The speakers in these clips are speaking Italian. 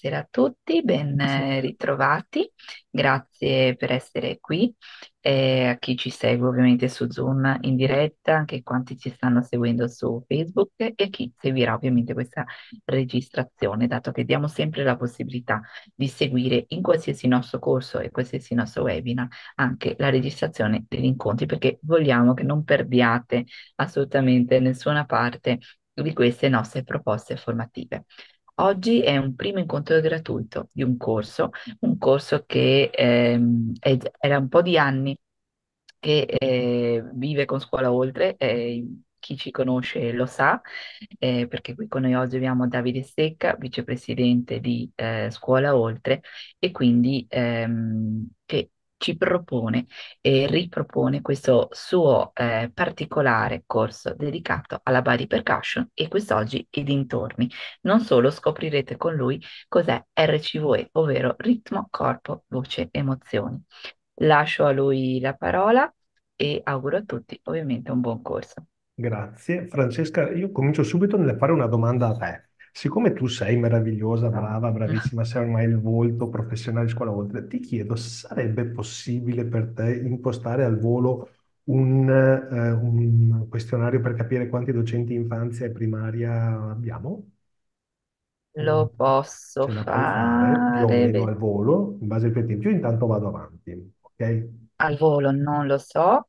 Buonasera a tutti, ben ritrovati, grazie per essere qui e a chi ci segue ovviamente su Zoom in diretta, anche quanti ci stanno seguendo su Facebook e a chi seguirà ovviamente questa registrazione, dato che diamo sempre la possibilità di seguire in qualsiasi nostro corso e qualsiasi nostro webinar anche la registrazione degli incontri, perché vogliamo che non perdiate assolutamente nessuna parte di queste nostre proposte formative. Oggi è un primo incontro gratuito di un corso, un corso che ehm, è, era un po' di anni che eh, vive con Scuola Oltre, eh, chi ci conosce lo sa, eh, perché qui con noi oggi abbiamo Davide Secca, vicepresidente di eh, Scuola Oltre, e quindi ehm, che ci propone e ripropone questo suo eh, particolare corso dedicato alla body percussion e quest'oggi i dintorni. Non solo scoprirete con lui cos'è RCVE, ovvero ritmo, corpo, voce, emozioni. Lascio a lui la parola e auguro a tutti ovviamente un buon corso. Grazie. Francesca, io comincio subito nel fare una domanda a te siccome tu sei meravigliosa, brava, bravissima, sei ormai il volto professionale di scuola oltre, ti chiedo, sarebbe possibile per te impostare al volo un, eh, un questionario per capire quanti docenti infanzia e primaria abbiamo? Lo mm. posso Ce fare più o meno al volo, in base ai tuo tempo. Io intanto vado avanti, ok? al volo non lo so,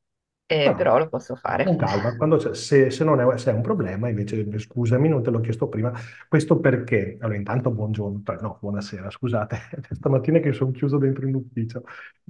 eh, però lo posso fare. Con calma, se, se, non è, se è, un problema, invece, scusami, non te l'ho chiesto prima, questo perché? Allora, intanto buongiorno, cioè, no, buonasera, scusate, stamattina che sono chiuso dentro in ufficio,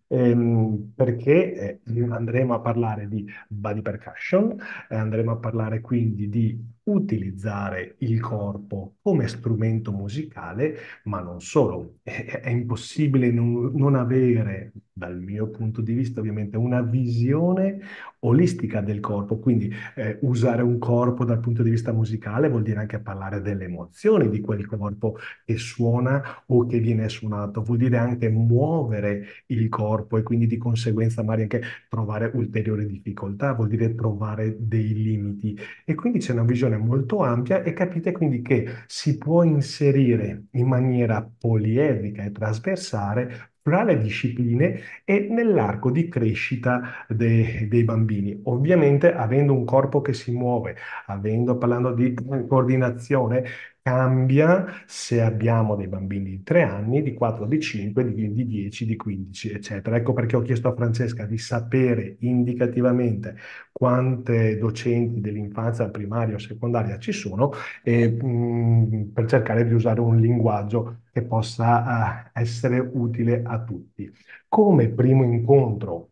ehm, perché eh, andremo a parlare di body percussion, eh, andremo a parlare quindi di utilizzare il corpo come strumento musicale, ma non solo. È, è impossibile non, non, avere, dal mio punto di vista ovviamente, una visione olistica del corpo, quindi eh, usare un corpo dal punto di vista musicale vuol dire anche parlare delle emozioni di quel corpo che suona o che viene suonato, vuol dire anche muovere il corpo e quindi di conseguenza magari anche trovare ulteriori difficoltà, vuol dire trovare dei limiti e quindi c'è una visione molto ampia e capite quindi che si può inserire in maniera poliedrica e trasversale fra le discipline e nell'arco di crescita de, dei bambini. Ovviamente avendo un corpo che si muove, avendo, parlando di coordinazione, cambia se abbiamo dei bambini di 3 anni, di 4, di 5, di, di 10, di 15, eccetera. Ecco perché ho chiesto a Francesca di sapere indicativamente quante docenti dell'infanzia primaria o secondaria ci sono e, mh, mm, per cercare di usare un linguaggio che possa uh, essere utile a tutti. Come primo incontro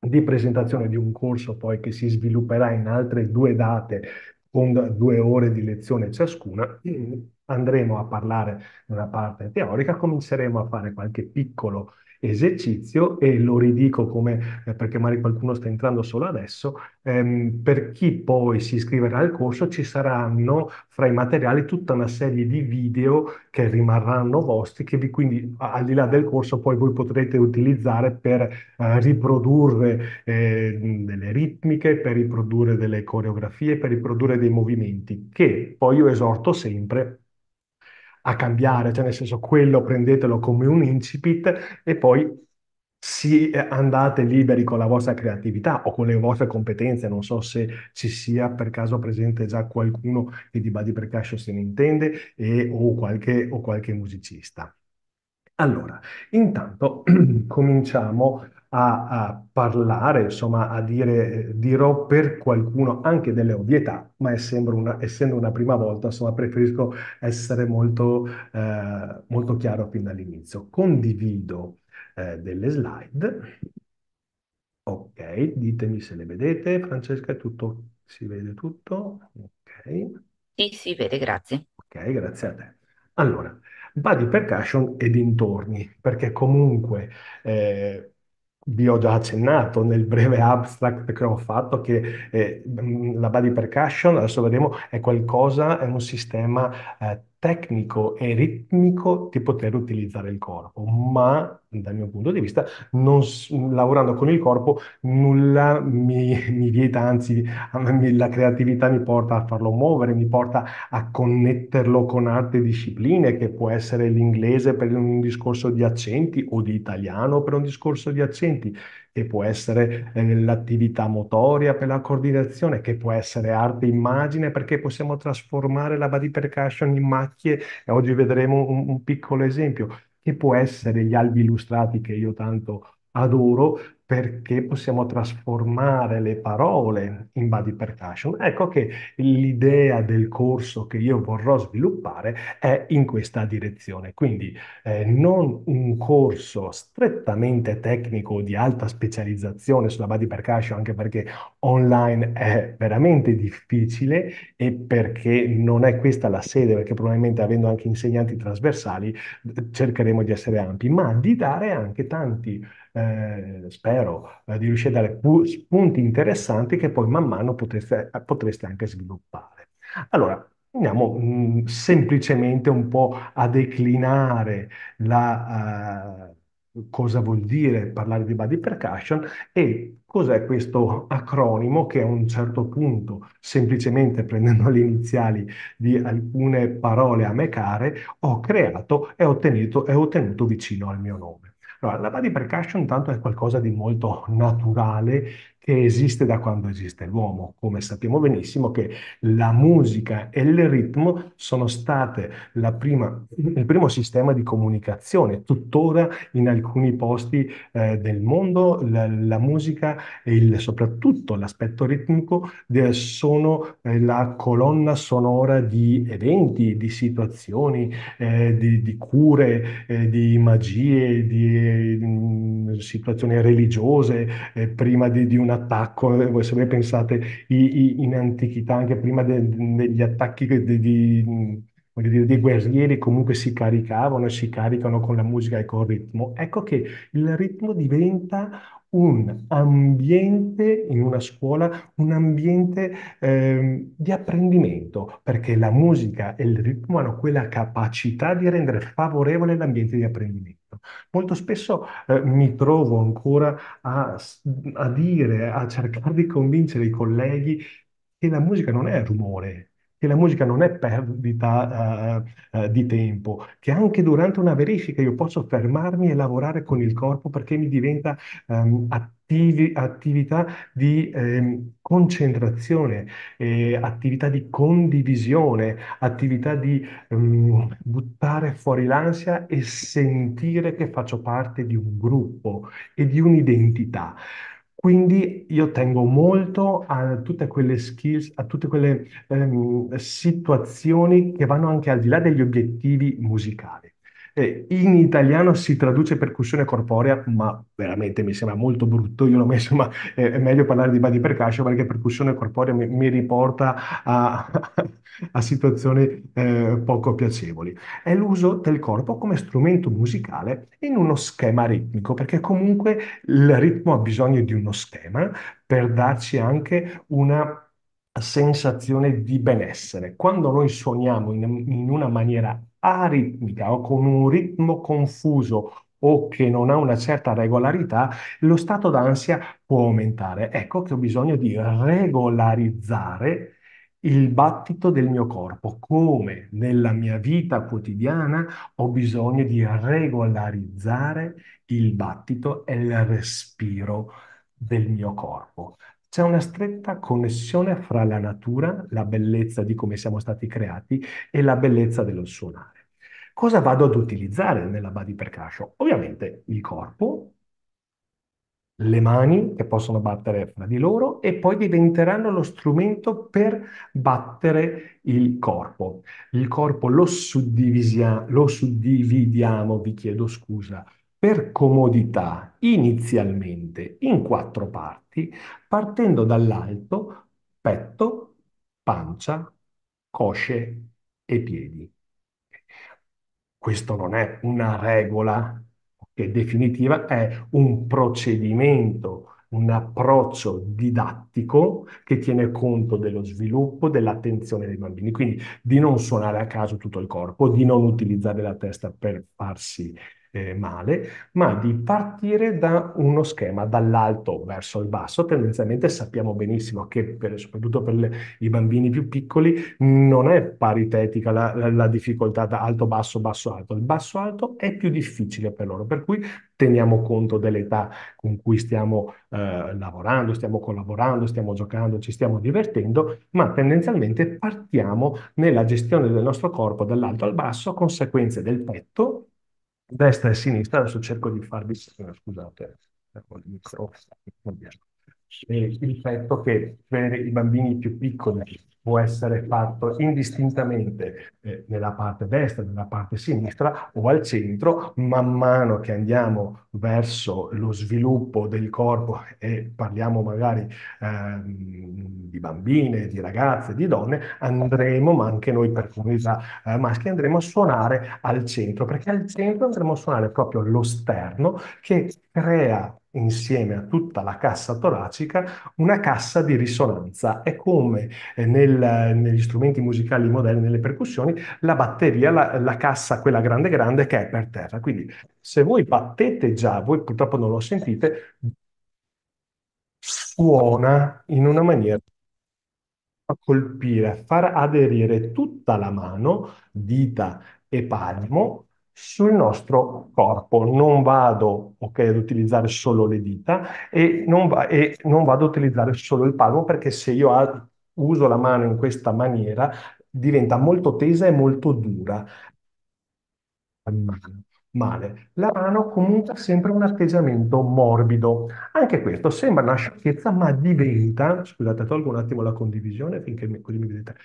di presentazione di un corso poi che si svilupperà in altre due date con due ore di lezione ciascuna, andremo a parlare di una parte teorica, cominceremo a fare qualche piccolo esercizio e lo ridico come, eh, perché magari qualcuno sta entrando solo adesso, ehm, per chi poi si iscriverà al corso ci saranno fra i materiali tutta una serie di video che rimarranno vostri, che vi quindi al di là del corso poi voi potrete utilizzare per eh, riprodurre eh, delle ritmiche, per riprodurre delle coreografie, per riprodurre dei movimenti, che poi io esorto sempre a cambiare, cioè nel senso quello prendetelo come un incipit e poi si, eh, andate liberi con la vostra creatività o con le vostre competenze. Non so se ci sia per caso presente già qualcuno che di Buddy percussion se ne intende e, o, qualche, o qualche musicista. Allora, intanto cominciamo a, a parlare, insomma, a dire, dirò per qualcuno anche delle ovvietà, ma una, essendo una prima volta, insomma, preferisco essere molto, eh, molto chiaro fin dall'inizio. Condivido eh, delle slide. Ok, ditemi se le vedete. Francesca, è tutto, si vede tutto? Ok. Sì, si vede, grazie. Ok, grazie a te. Allora, body percussion e dintorni, perché comunque eh, vi ho già accennato nel breve abstract che ho fatto, che eh, la body percussion, adesso vedremo, è qualcosa, è un sistema eh, tecnico e ritmico di poter utilizzare il corpo, ma dal mio punto di vista, non, lavorando con il corpo, nulla mi, mi vieta, anzi, la creatività mi porta a farlo muovere, mi porta a connetterlo con altre discipline, che può essere l'inglese per un discorso di accenti o di italiano per un discorso di accenti che può essere eh, l'attività motoria per la coordinazione, che può essere arte immagine, perché possiamo trasformare la body percussion in macchie e oggi vedremo un, un piccolo esempio, che può essere gli albi illustrati che io tanto adoro, perché possiamo trasformare le parole in body percussion. Ecco che l'idea del corso che io vorrò sviluppare è in questa direzione. Quindi eh, non un corso strettamente tecnico di alta specializzazione sulla body percussion, anche perché online è veramente difficile e perché non è questa la sede, perché probabilmente avendo anche insegnanti trasversali cercheremo di essere ampi, ma di dare anche tanti eh, spero, eh, di riuscire a dare pu- spunti interessanti che poi man mano potreste, eh, potreste anche sviluppare. Allora, andiamo mh, mm, semplicemente un po' a declinare la... Uh, cosa vuol dire parlare di body percussion e cos'è questo acronimo che a un certo punto, semplicemente prendendo le iniziali di alcune parole a me care, ho creato e ottenuto, ottenuto vicino al mio nome. Allora, la body percussion intanto è qualcosa di molto naturale che esiste da quando esiste l'uomo, come sappiamo benissimo che la musica e il ritmo sono state la prima, il primo sistema di comunicazione. Tuttora in alcuni posti eh, del mondo la, la musica e il, soprattutto l'aspetto ritmico sono eh, la colonna sonora di eventi, di situazioni, eh, di, di, cure, eh, di magie, di, mm, eh, di, di situazioni religiose, prima di una attacco, eh, voi se voi pensate i, i, in antichità, anche prima de, degli attacchi di, di, dire, dei guerrieri, comunque si caricavano e si caricano con la musica e col ritmo. Ecco che il ritmo diventa un ambiente in una scuola, un ambiente eh, di apprendimento, perché la musica e il ritmo hanno quella capacità di rendere favorevole l'ambiente di apprendimento. Molto spesso eh, mi trovo ancora a, a dire, a cercare di convincere i colleghi che la musica non è rumore, che la musica non è perdita, eh, eh, di tempo, che anche durante una verifica io posso fermarmi e lavorare con il corpo perché mi diventa ehm, attivi- attività di ehm, concentrazione, eh, attività di condivisione, attività di ehm, buttare fuori l'ansia e sentire che faccio parte di un gruppo e di un'identità. Quindi io tengo molto a tutte quelle skills, a tutte quelle ehm, situazioni che vanno anche al di là degli obiettivi musicali. Eh, in italiano si traduce percussione corporea, ma veramente mi sembra molto brutto. Io l'ho messo, ma eh, è meglio parlare di body percussion perché percussione corporea mi, mi riporta a, a situazioni eh, poco piacevoli. È l'uso del corpo come strumento musicale in uno schema ritmico, perché comunque il ritmo ha bisogno di uno schema per darci anche una sensazione di benessere. Quando noi suoniamo in, in una maniera aritmica o con un ritmo confuso o che non ha una certa regolarità, lo stato d'ansia può aumentare. Ecco che ho bisogno di regolarizzare il battito del mio corpo, come nella mia vita quotidiana ho bisogno di regolarizzare il battito e il respiro del mio corpo. C'è una stretta connessione fra la natura, la bellezza di come siamo stati creati e la bellezza dello suonare. Cosa vado ad utilizzare nella body percussion? Ovviamente il corpo, le mani che possono battere fra di loro e poi diventeranno lo strumento per battere il corpo. Il corpo lo, lo suddividiamo, vi chiedo scusa, per comodità inizialmente in quattro parti, partendo dall'alto, petto, pancia, cosce e piedi. Questo non è una regola okay, definitiva, è un procedimento un approccio didattico che tiene conto dello sviluppo, dell'attenzione dei bambini, quindi di non suonare a caso tutto il corpo, di non utilizzare la testa per farsi eh, male, ma di partire da uno schema dall'alto verso il basso. Tendenzialmente sappiamo benissimo che, per, soprattutto per le, i bambini più piccoli, non è paritetica la, la, la difficoltà da alto-basso, basso-alto. Il basso-alto è più difficile per loro, per cui teniamo conto dell'età con cui stiamo eh, lavorando, stiamo collaborando, stiamo giocando, ci stiamo divertendo, ma tendenzialmente partiamo nella gestione del nostro corpo dall'alto al basso, conseguenze del petto destra e sinistra, adesso cerco di farvi, eh, scusate, eh, il microfono, il fatto che per i bambini più piccoli può essere fatto indistintamente eh, nella parte destra, nella parte sinistra o al centro, man mano che andiamo verso lo sviluppo del corpo e parliamo magari eh, di bambine, di ragazze, di donne, andremo, ma anche noi per comunità eh, maschi, andremo a suonare al centro, perché al centro andremo a suonare proprio lo sterno che crea insieme a tutta la cassa toracica una cassa di risonanza. È come eh, nel, negli strumenti musicali moderni, nelle percussioni, la batteria, la, la, cassa, quella grande grande, che è per terra. Quindi se voi battete già, voi purtroppo non lo sentite, suona in una maniera a colpire, a far aderire tutta la mano, dita e palmo sul nostro corpo. Non vado okay, ad utilizzare solo le dita e non, va- e non, vado ad utilizzare solo il palmo perché se io a- uso la mano in questa maniera diventa molto tesa e molto dura. male. La mano comunica sempre un atteggiamento morbido. Anche questo sembra una sciocchezza, ma diventa, scusate, tolgo un attimo la condivisione finché mi, così mi vedete,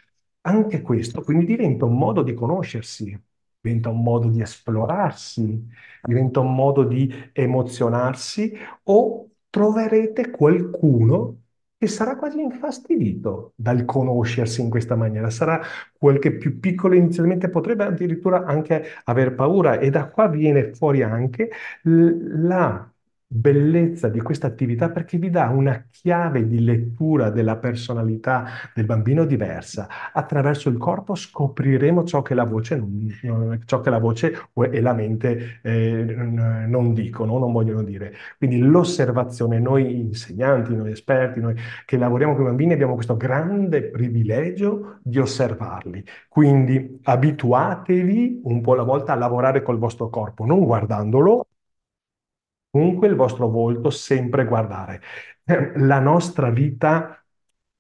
anche questo, quindi diventa un modo di conoscersi diventa un modo di esplorarsi, diventa un modo di emozionarsi o troverete qualcuno che sarà quasi infastidito dal conoscersi in questa maniera, sarà quel che più piccolo inizialmente potrebbe addirittura anche aver paura e da qua viene fuori anche la bellezza di questa attività perché vi dà una chiave di lettura della personalità del bambino diversa. Attraverso il corpo scopriremo ciò che la voce, ciò che la voce e la mente eh, non dicono, non vogliono dire. Quindi l'osservazione, noi insegnanti, noi esperti, noi che lavoriamo con i bambini abbiamo questo grande privilegio di osservarli. Quindi abituatevi un po' alla volta a lavorare col vostro corpo, non guardandolo, comunque il vostro volto sempre guardare. Eh, la nostra vita,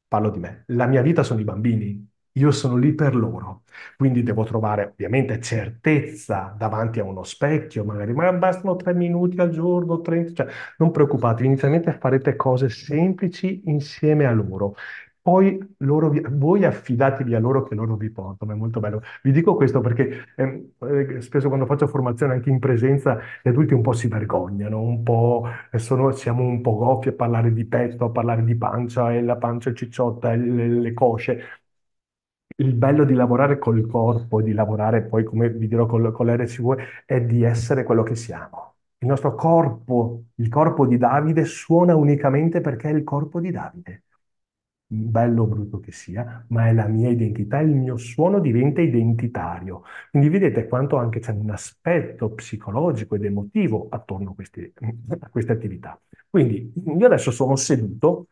parlo di me, la mia vita sono i bambini, io sono lì per loro, quindi devo trovare ovviamente certezza davanti a uno specchio, magari, ma bastano tre minuti al giorno, 30, cioè non preoccupatevi, inizialmente farete cose semplici insieme a loro poi loro vi, voi affidatevi a loro che loro vi portano, è molto bello. Vi dico questo perché ehm, eh, spesso quando faccio formazione anche in presenza gli adulti un po' si vergognano, un po' eh, sono, siamo un po' goffi a parlare di petto, a parlare di pancia, e la pancia è cicciotta, e le, le cosce. Il bello di lavorare col corpo di lavorare poi, come vi dirò, col, con l'RCV è di essere quello che siamo. Il nostro corpo, il corpo di Davide, suona unicamente perché è il corpo di Davide bello o brutto che sia, ma è la mia identità, il mio suono diventa identitario. Quindi vedete quanto anche c'è un aspetto psicologico ed emotivo attorno a, questi, a queste attività. Quindi io adesso sono seduto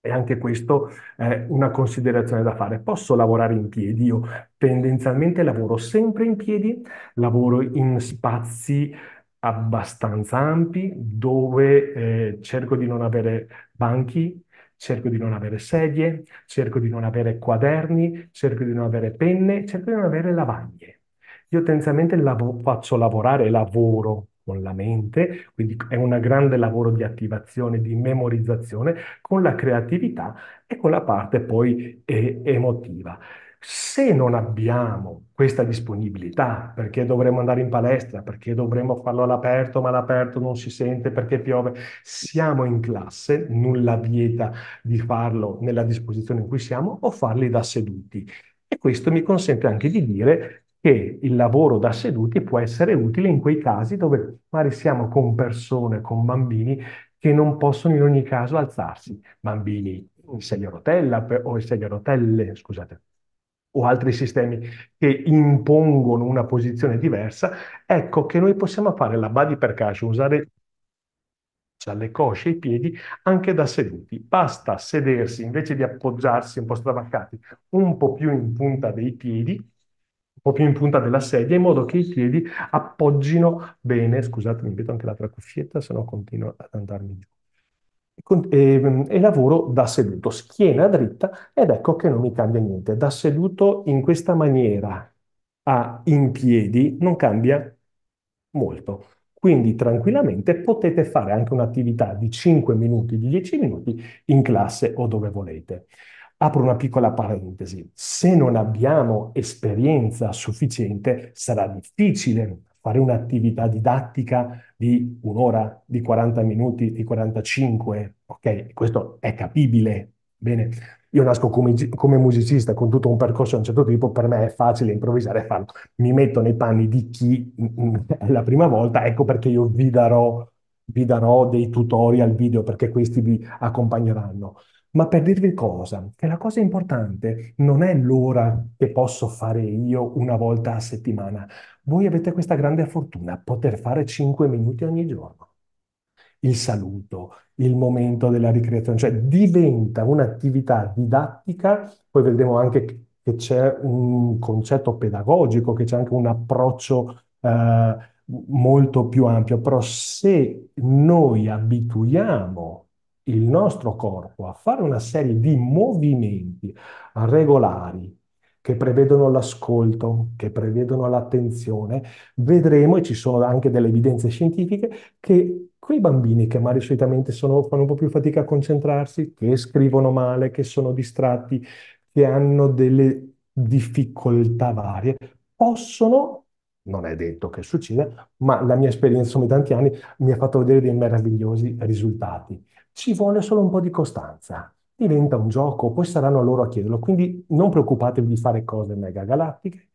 e anche questo è una considerazione da fare. Posso lavorare in piedi? Io tendenzialmente lavoro sempre in piedi, lavoro in spazi abbastanza ampi dove eh, cerco di non avere banchi cerco di non avere sedie, cerco di non avere quaderni, cerco di non avere penne, cerco di non avere lavagne. Io tendenzialmente lav- faccio lavorare, lavoro con la mente, quindi è un grande lavoro di attivazione, di memorizzazione, con la creatività e con la parte poi eh, emotiva. Se non abbiamo questa disponibilità, perché dovremmo andare in palestra, perché dovremmo farlo all'aperto, ma all'aperto non si sente perché piove, siamo in classe, nulla vieta di farlo nella disposizione in cui siamo o farli da seduti. E questo mi consente anche di dire che il lavoro da seduti può essere utile in quei casi dove magari siamo con persone, con bambini che non possono in ogni caso alzarsi, bambini in sedia a rotella o in sedia a rotelle, scusate, o altri sistemi che impongono una posizione diversa, ecco che noi possiamo fare la body percussion, usare le cosce e i piedi anche da seduti. Basta sedersi invece di appoggiarsi un po' stravaccati, un po' più in punta dei piedi, un po' più in punta della sedia, in modo che i piedi appoggino bene. Scusatemi, mi metto anche l'altra cuffietta, se no continuo ad andarmi giù. Ehm, e, lavoro da seduto, schiena dritta, ed ecco che non mi cambia niente. Da seduto in questa maniera a in piedi non cambia molto. Quindi tranquillamente potete fare anche un'attività di 5 minuti, di 10 minuti in classe o dove volete. Apro una piccola parentesi. Se non abbiamo esperienza sufficiente, sarà difficile fare un'attività didattica di un'ora, di 40 minuti, di 45, ok? Questo è capibile, bene? Io nasco come, come, musicista con tutto un percorso di un certo tipo, per me è facile improvvisare e farlo. Mi metto nei panni di chi mm, mm, è la prima volta, ecco perché io vi darò, vi darò dei tutorial video perché questi vi accompagneranno. Ma per dirvi cosa? Che la cosa importante non è l'ora che posso fare io una volta a settimana. Voi avete questa grande fortuna, poter fare 5 minuti ogni giorno. Il saluto, il momento della ricreazione, cioè diventa un'attività didattica, poi vedremo anche che c'è un concetto pedagogico, che c'è anche un approccio eh, molto più ampio, però se noi abituiamo il nostro corpo a fare una serie di movimenti regolari che prevedono l'ascolto, che prevedono l'attenzione, vedremo, e ci sono anche delle evidenze scientifiche, che quei bambini che magari solitamente sono, fanno un po' più fatica a concentrarsi, che scrivono male, che sono distratti, che hanno delle difficoltà varie, possono non è detto che succeda, ma la mia esperienza, insomma, tanti anni mi ha fatto vedere dei meravigliosi risultati. Ci vuole solo un po' di costanza. Diventa un gioco, poi saranno loro a chiederlo. Quindi non preoccupatevi di fare cose mega galattiche,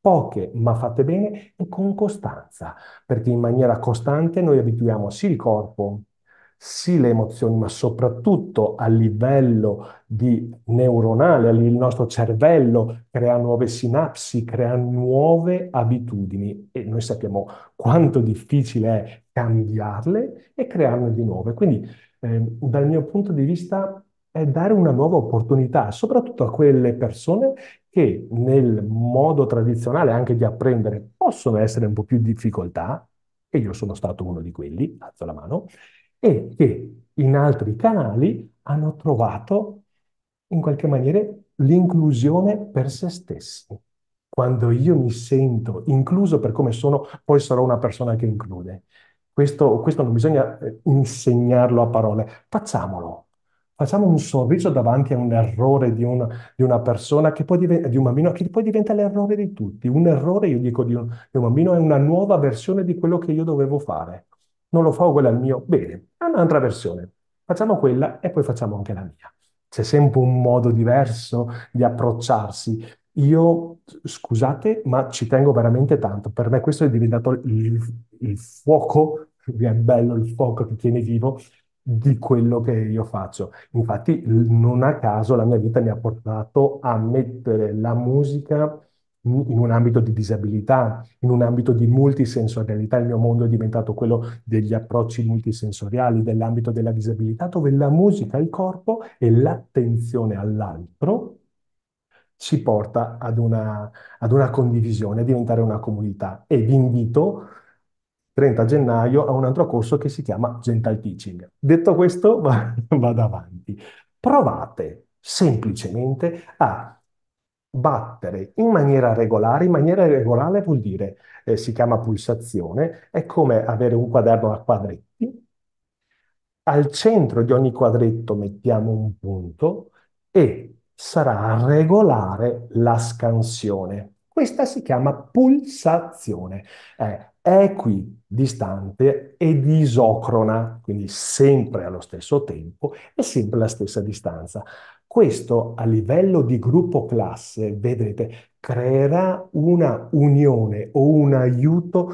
poche ma fatte bene e con costanza, perché in maniera costante noi abituiamo sì il corpo, sì le emozioni, ma soprattutto a livello neuronale, il nostro cervello crea nuove sinapsi, crea nuove abitudini e noi sappiamo quanto difficile è cambiarle e crearne di nuove. Quindi Ehm, dal mio punto di vista è dare una nuova opportunità, soprattutto a quelle persone che nel modo tradizionale anche di apprendere possono essere un po' più in difficoltà, e io sono stato uno di quelli, alzo la mano, e che in altri canali hanno trovato in qualche maniera l'inclusione per se stessi. Quando io mi sento incluso per come sono, poi sarò una persona che include. Questo, questo non bisogna eh, insegnarlo a parole, facciamolo. Facciamo un sorriso davanti a un errore di, un, di una persona, che poi diven- di un bambino, che poi diventa l'errore di tutti. Un errore, io dico, di un, di un bambino è una nuova versione di quello che io dovevo fare. Non lo fa quella il mio, bene, è un'altra versione. Facciamo quella e poi facciamo anche la mia. C'è sempre un modo diverso di approcciarsi. Io, scusate, ma ci tengo veramente tanto. Per me questo è diventato il il fuoco, è bello il fuoco che tiene vivo, di quello che io faccio. Infatti, non a caso la mia vita mi ha portato a mettere la musica in un ambito di disabilità, in un ambito di multisensorialità. Il mio mondo è diventato quello degli approcci multisensoriali, dell'ambito della disabilità, dove la musica, il corpo e l'attenzione all'altro ci porta ad una, ad una condivisione, a diventare una comunità. E vi invito 30 gennaio a un altro corso che si chiama Gentle Teaching. Detto questo, vado avanti. Provate semplicemente a battere in maniera regolare. In maniera regolare vuol dire, eh, si chiama pulsazione, è come avere un quaderno a quadretti. Al centro di ogni quadretto mettiamo un punto e sarà regolare la scansione. Questa si chiama pulsazione. Eh, qui distante ed isocrona, quindi sempre allo stesso tempo e sempre alla stessa distanza. Questo a livello di gruppo classe, vedrete, creerà una unione o un aiuto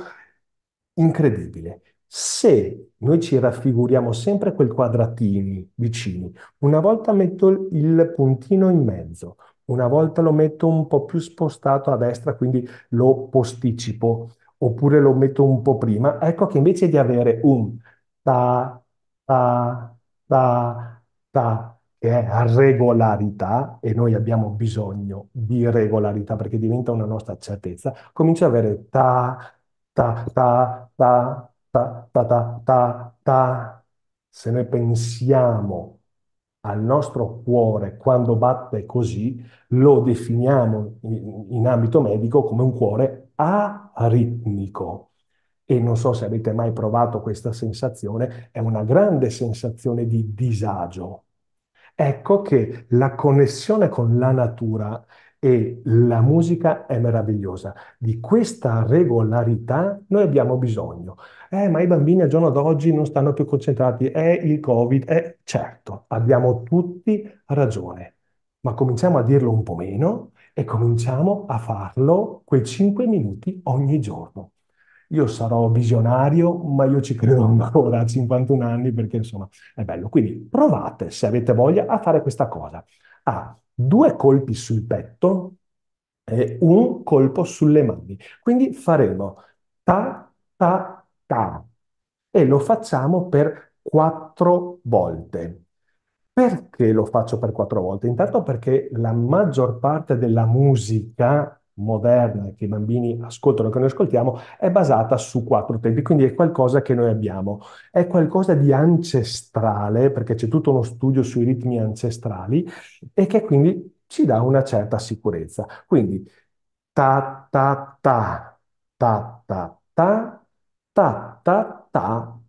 incredibile. Se noi ci raffiguriamo sempre quei quadratini vicini, una volta metto il puntino in mezzo, una volta lo metto un po' più spostato a destra, quindi lo posticipo, oppure lo metto un po' prima, ecco che invece di avere un ta, ta, ta, ta, che è regolarità, e noi abbiamo bisogno di regolarità perché diventa una nostra certezza, comincia ad avere ta, ta, ta, ta, ta, ta, ta, ta, ta. Se noi pensiamo al nostro cuore quando batte così, lo definiamo in, in ambito medico come un cuore a ritmico. E non so se avete mai provato questa sensazione, è una grande sensazione di disagio. Ecco che la connessione con la natura e la musica è meravigliosa. Di questa regolarità noi abbiamo bisogno. Eh, ma i bambini al giorno d'oggi non stanno più concentrati, è il Covid, è eh, certo, abbiamo tutti ragione, ma cominciamo a dirlo un po' meno e cominciamo a farlo quei 5 minuti ogni giorno. Io sarò visionario, ma io ci credo ancora a 51 anni perché insomma è bello. Quindi provate, se avete voglia, a fare questa cosa. A ah, due colpi sul petto e un colpo sulle mani. Quindi faremo ta, ta, ta e lo facciamo per quattro volte. Perché lo faccio per quattro volte? Intanto perché la maggior parte della musica moderna che i bambini ascoltano, che noi ascoltiamo, è basata su quattro tempi, quindi è qualcosa che noi abbiamo, è qualcosa di ancestrale, perché c'è tutto uno studio sui ritmi ancestrali e che quindi ci dà una certa sicurezza. Quindi ta ta ta ta ta ta ta ta ta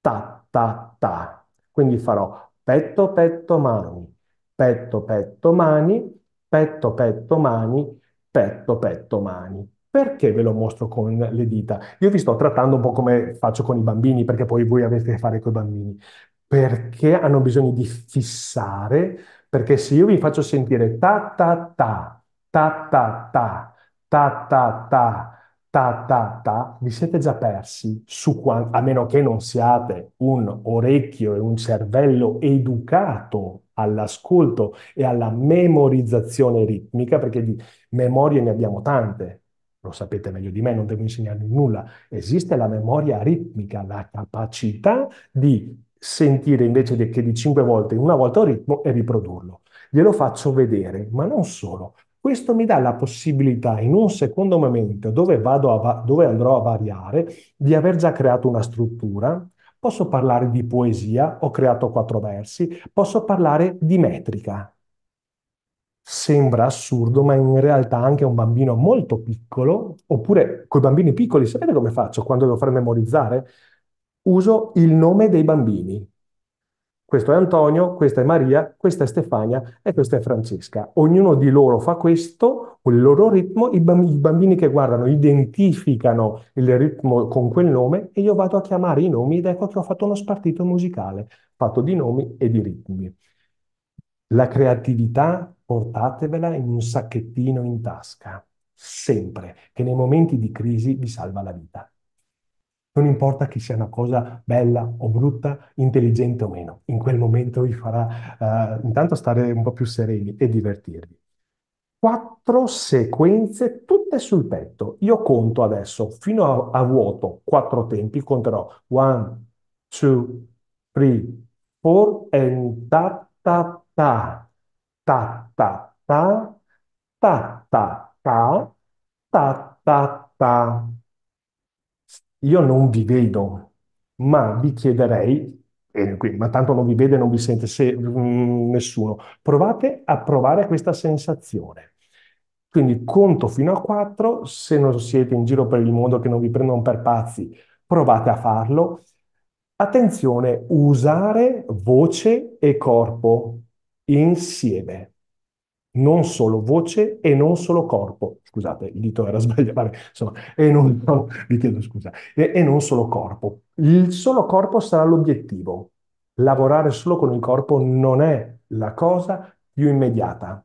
ta ta ta. Quindi farò petto, petto, mani, petto, petto, mani, petto, petto, mani, petto, petto, mani. Perché ve lo mostro con le dita? Io vi sto trattando un po' come faccio con i bambini, perché poi voi avete a che fare con i bambini. Perché hanno bisogno di fissare, perché se io vi faccio sentire ta ta ta, ta ta ta, ta ta ta, ta, ta ta ta ta, vi siete già persi su quanto, a meno che non siate un orecchio e un cervello educato all'ascolto e alla memorizzazione ritmica, perché di memorie ne abbiamo tante, lo sapete meglio di me, non devo insegnarvi nulla. Esiste la memoria ritmica, la capacità di sentire invece che di cinque volte, una volta il ritmo e riprodurlo. Glielo faccio vedere, ma non solo, questo mi dà la possibilità, in un secondo momento, dove, va- dove andrò a variare, di aver già creato una struttura, posso parlare di poesia, ho creato quattro versi, posso parlare di metrica. Sembra assurdo, ma in realtà anche un bambino molto piccolo, oppure con i bambini piccoli, sapete come faccio quando devo far memorizzare? Uso il nome dei bambini. Questo è Antonio, questa è Maria, questa è Stefania e questa è Francesca. Ognuno di loro fa questo con il loro ritmo, i bambini, i bambini che guardano identificano il ritmo con quel nome e io vado a chiamare i nomi ed ecco che ho fatto uno spartito musicale fatto di nomi e di ritmi. La creatività portatevela in un sacchettino in tasca, sempre, che nei momenti di crisi vi salva la vita. Non importa che sia una cosa bella o brutta, intelligente o meno, in quel momento vi farà eh, intanto stare un po' più sereni e divertirvi. Quattro sequenze tutte sul petto. Io conto adesso fino a, a vuoto quattro tempi, conterò 1, 2, 3, 4 e ta ta ta ta ta ta ta ta ta ta ta ta io non vi vedo, ma vi chiederei, e qui, ma tanto non vi vede, non vi sente se, mh, mm, nessuno, provate a provare questa sensazione. Quindi conto fino a 4, se non siete in giro per il mondo che non vi prendono per pazzi, provate a farlo. Attenzione, usare voce e corpo insieme non solo voce e non solo corpo. Scusate, il dito era sbagliato, vabbè, insomma, e non, no, vi chiedo scusa. E, e non solo corpo. Il solo corpo sarà l'obiettivo. Lavorare solo con il corpo non è la cosa più immediata.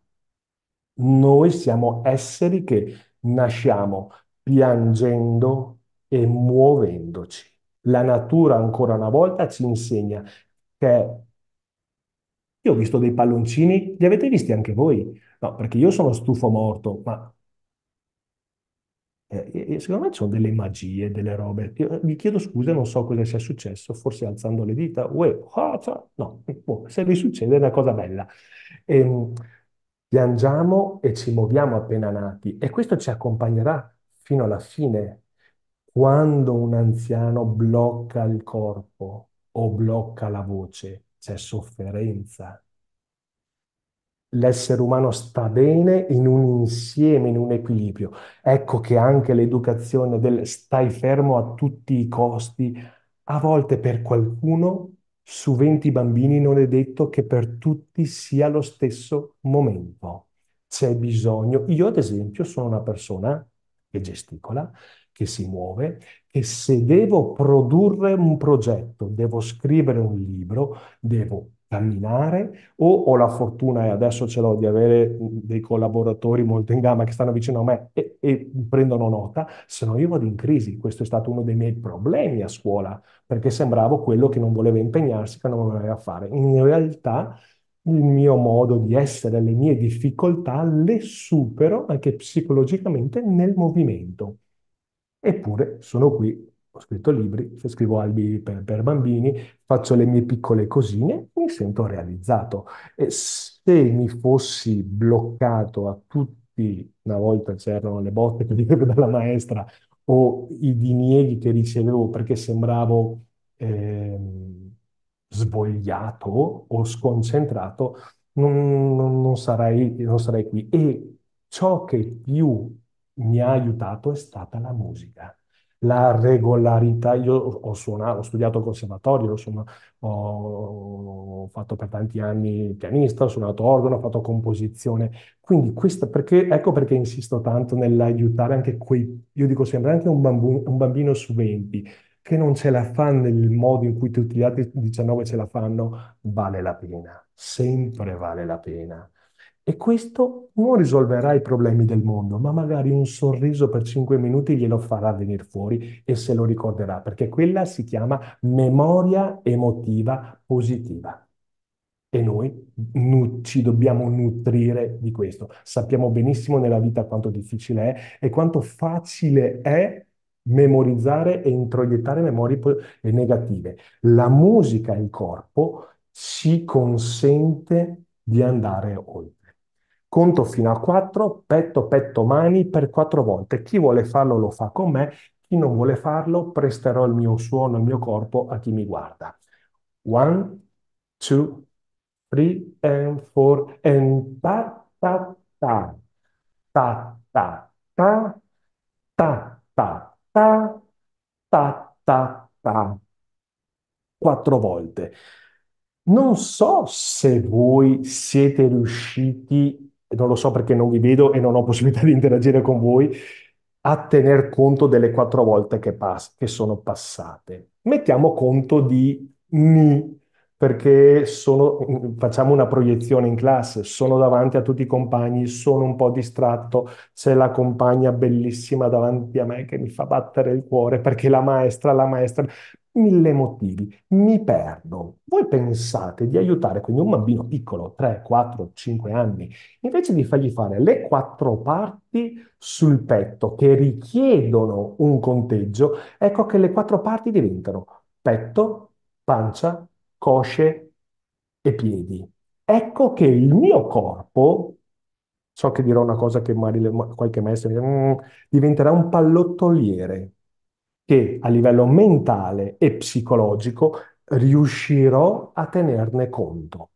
Noi siamo esseri che nasciamo piangendo e muovendoci. La natura, ancora una volta, ci insegna che io ho visto dei palloncini, li avete visti anche voi? No, perché io sono stufo morto, ma eh, secondo me ci sono delle magie, delle robe. Io vi eh, chiedo scusa, non so cosa sia successo, forse alzando le dita, uè, no, boh, se vi succede è una cosa bella. E, ehm, piangiamo e ci muoviamo appena nati e questo ci accompagnerà fino alla fine. Quando un anziano blocca il corpo o blocca la voce, c'è sofferenza. L'essere umano sta bene in un insieme, in un equilibrio. Ecco che anche l'educazione del stai fermo a tutti i costi, a volte per qualcuno su 20 bambini non è detto che per tutti sia lo stesso momento. C'è bisogno. Io, ad esempio, sono una persona che gesticola, che si muove, che se devo produrre un progetto, devo scrivere un libro, devo camminare o ho la fortuna e adesso ce l'ho di avere dei collaboratori molto in gamma che stanno vicino a me e, e prendono nota, se no io vado in crisi. Questo è stato uno dei miei problemi a scuola perché sembravo quello che non voleva impegnarsi, che non voleva fare. In realtà il mio modo di essere, le mie difficoltà le supero anche psicologicamente nel movimento. Eppure sono qui, ho scritto libri, scrivo albi per, per bambini, faccio le mie piccole cosine, mi sento realizzato. E se mi fossi bloccato a tutti, una volta c'erano le botte che dicevo dalla maestra o i dinieghi che ricevevo perché sembravo eh, svogliato o sconcentrato, non, non, non, sarei, non sarei qui. E ciò che più mi ha aiutato è stata la musica. La regolarità, io ho, suonato, ho studiato al conservatorio, insomma, ho, ho fatto per tanti anni pianista, ho suonato organo, ho fatto composizione. Quindi questo, perché, ecco perché insisto tanto nell'aiutare anche quei, io dico sempre, anche un, bambu, un bambino su 20 che non ce la fa nel modo in cui tutti gli altri 19 ce la fanno, vale la pena, sempre vale la pena. E questo non risolverà i problemi del mondo, ma magari un sorriso per 5 minuti glielo farà venire fuori e se lo ricorderà, perché quella si chiama memoria emotiva positiva. E noi nu- ci dobbiamo nutrire di questo. Sappiamo benissimo nella vita quanto difficile è e quanto facile è memorizzare e introiettare memorie po- eh, negative. La musica e il corpo ci consente di andare oltre. Conto fino a 4, petto, petto, mani per 4 volte. Chi vuole farlo lo fa con me, chi non vuole farlo presterò il mio suono, il mio corpo a chi mi guarda. 1, 2, 3 and 4 and ta ta ta ta ta ta ta ta ta ta ta ta quattro volte. Non so se voi siete riusciti non lo so perché non vi vedo e non ho possibilità di interagire con voi, a tener conto delle quattro volte che, pass- che sono passate. Mettiamo conto di ni, perché sono, facciamo una proiezione in classe, sono davanti a tutti i compagni, sono un po' distratto, c'è la compagna bellissima davanti a me che mi fa battere il cuore perché la maestra, la maestra, mille motivi, mi perdo. Voi pensate di aiutare quindi un bambino piccolo, 3, 4, 5 anni, invece di fargli fare le quattro parti sul petto che richiedono un conteggio, ecco che le quattro parti diventano petto, pancia, cosce e piedi. Ecco che il mio corpo, so che dirò una cosa che magari qualche maestro mi mm, diventerà un pallottoliere che a livello mentale e psicologico riuscirò a tenerne conto.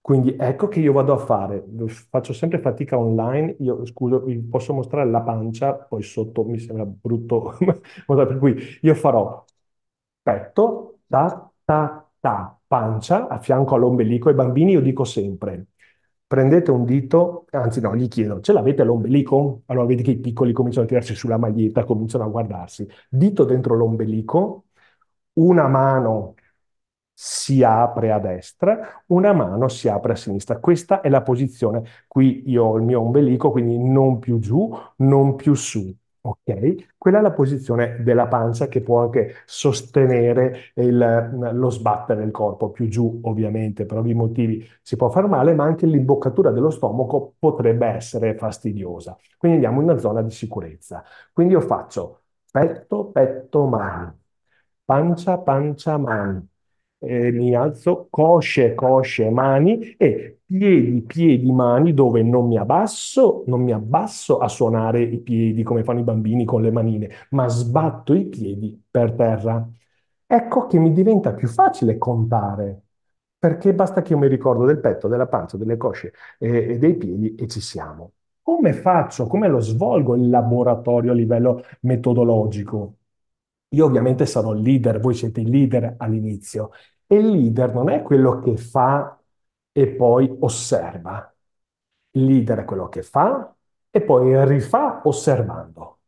Quindi ecco che io vado a fare, faccio sempre fatica online, io scuso, vi posso mostrare la pancia, poi sotto mi sembra brutto, per cui io farò petto, ta, ta, ta, pancia, a fianco all'ombelico, ai bambini io dico sempre, prendete un dito, anzi no, gli chiedo, ce l'avete l'ombelico? Allora vedi che i piccoli cominciano a tirarsi sulla maglietta, cominciano a guardarsi. Dito dentro l'ombelico, una mano si apre a destra, una mano si apre a sinistra. Questa è la posizione. Qui io ho il mio ombelico, quindi non più giù, non più su. Ok, quella è la posizione della pancia che può anche sostenere il- lo sbattere del corpo, più giù ovviamente per ovvi motivi si può far male, ma anche l'imboccatura dello stomaco potrebbe essere fastidiosa. Quindi andiamo in una zona di sicurezza. Quindi io faccio petto, petto, mani, pancia, pancia, mani, eh, mi alzo, cosce, cosce, mani e piedi, piedi, mani, dove non mi abbasso, non mi abbasso a suonare i piedi come fanno i bambini con le manine, ma sbatto i piedi per terra. Ecco che mi diventa più facile contare, perché basta che io mi ricordo del petto, della pancia, delle cosce e, eh, e dei piedi e ci siamo. Come faccio? Come lo svolgo il laboratorio a livello metodologico? Io ovviamente sarò il leader, voi siete il leader all'inizio. E il leader non è quello che fa e poi osserva. Il leader è quello che fa e poi rifà osservando.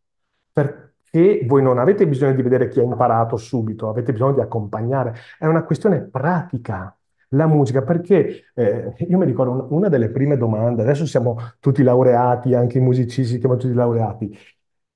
Perché voi non avete bisogno di vedere chi ha imparato subito, avete bisogno di accompagnare. È una questione pratica la musica, perché eh, io mi ricordo una delle prime domande, adesso siamo tutti laureati, anche i musicisti siamo tutti laureati,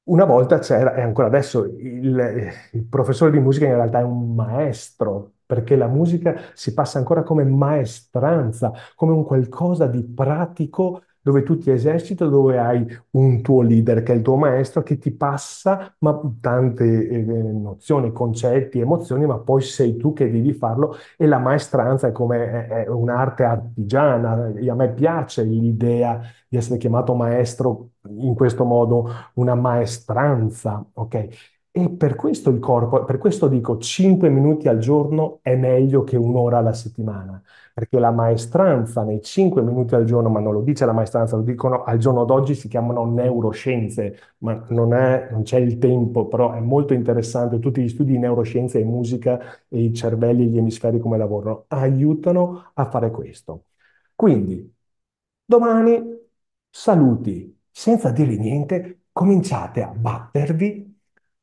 una volta c'era, e ancora adesso, il, il professore di musica in realtà è un maestro, perché la musica si passa ancora come maestranza, come un qualcosa di pratico dove tu ti eserciti, dove hai un tuo leader che è il tuo maestro che ti passa ma, tante eh, eh, nozioni, concetti, emozioni, ma poi sei tu che devi farlo e la maestranza è come è, è un'arte artigiana. E a me piace l'idea di essere chiamato maestro in questo modo, una maestranza, ok? E per questo il corpo, per questo dico 5 minuti al giorno è meglio che un'ora alla settimana, perché la maestranza nei 5 minuti al giorno, ma non lo dice la maestranza, lo dicono al giorno d'oggi, si chiamano neuroscienze, ma non, è, non c'è il tempo, però è molto interessante, tutti gli studi di neuroscienze e musica e i cervelli e gli emisferi come lavorano, aiutano a fare questo. Quindi, domani saluti, senza dirgli niente, cominciate a battervi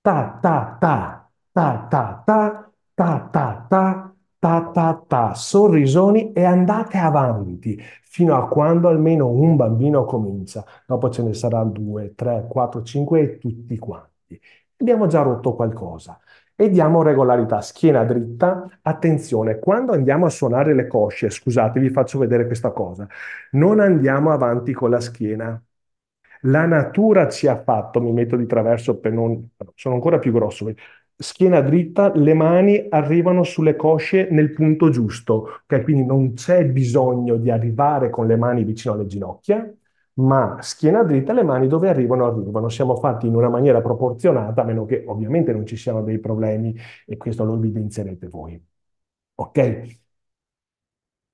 ta ta ta ta ta ta ta ta ta ta ta ta sorrisoni e andate avanti fino a quando almeno un bambino comincia. Dopo ce ne saranno due, tre, quattro, cinque e tutti quanti. Abbiamo già rotto qualcosa e diamo regolarità, schiena dritta. Attenzione, quando andiamo a suonare le cosce, scusate, vi faccio vedere questa cosa, non andiamo avanti con la schiena, la natura ci ha fatto, mi metto di traverso per non... sono ancora più grosso, schiena dritta, le mani arrivano sulle cosce nel punto giusto, okay? quindi non c'è bisogno di arrivare con le mani vicino alle ginocchia, ma schiena dritta, le mani dove arrivano arrivano, siamo fatti in una maniera proporzionata, a meno che ovviamente non ci siano dei problemi e questo lo evidenzierete voi. Ok?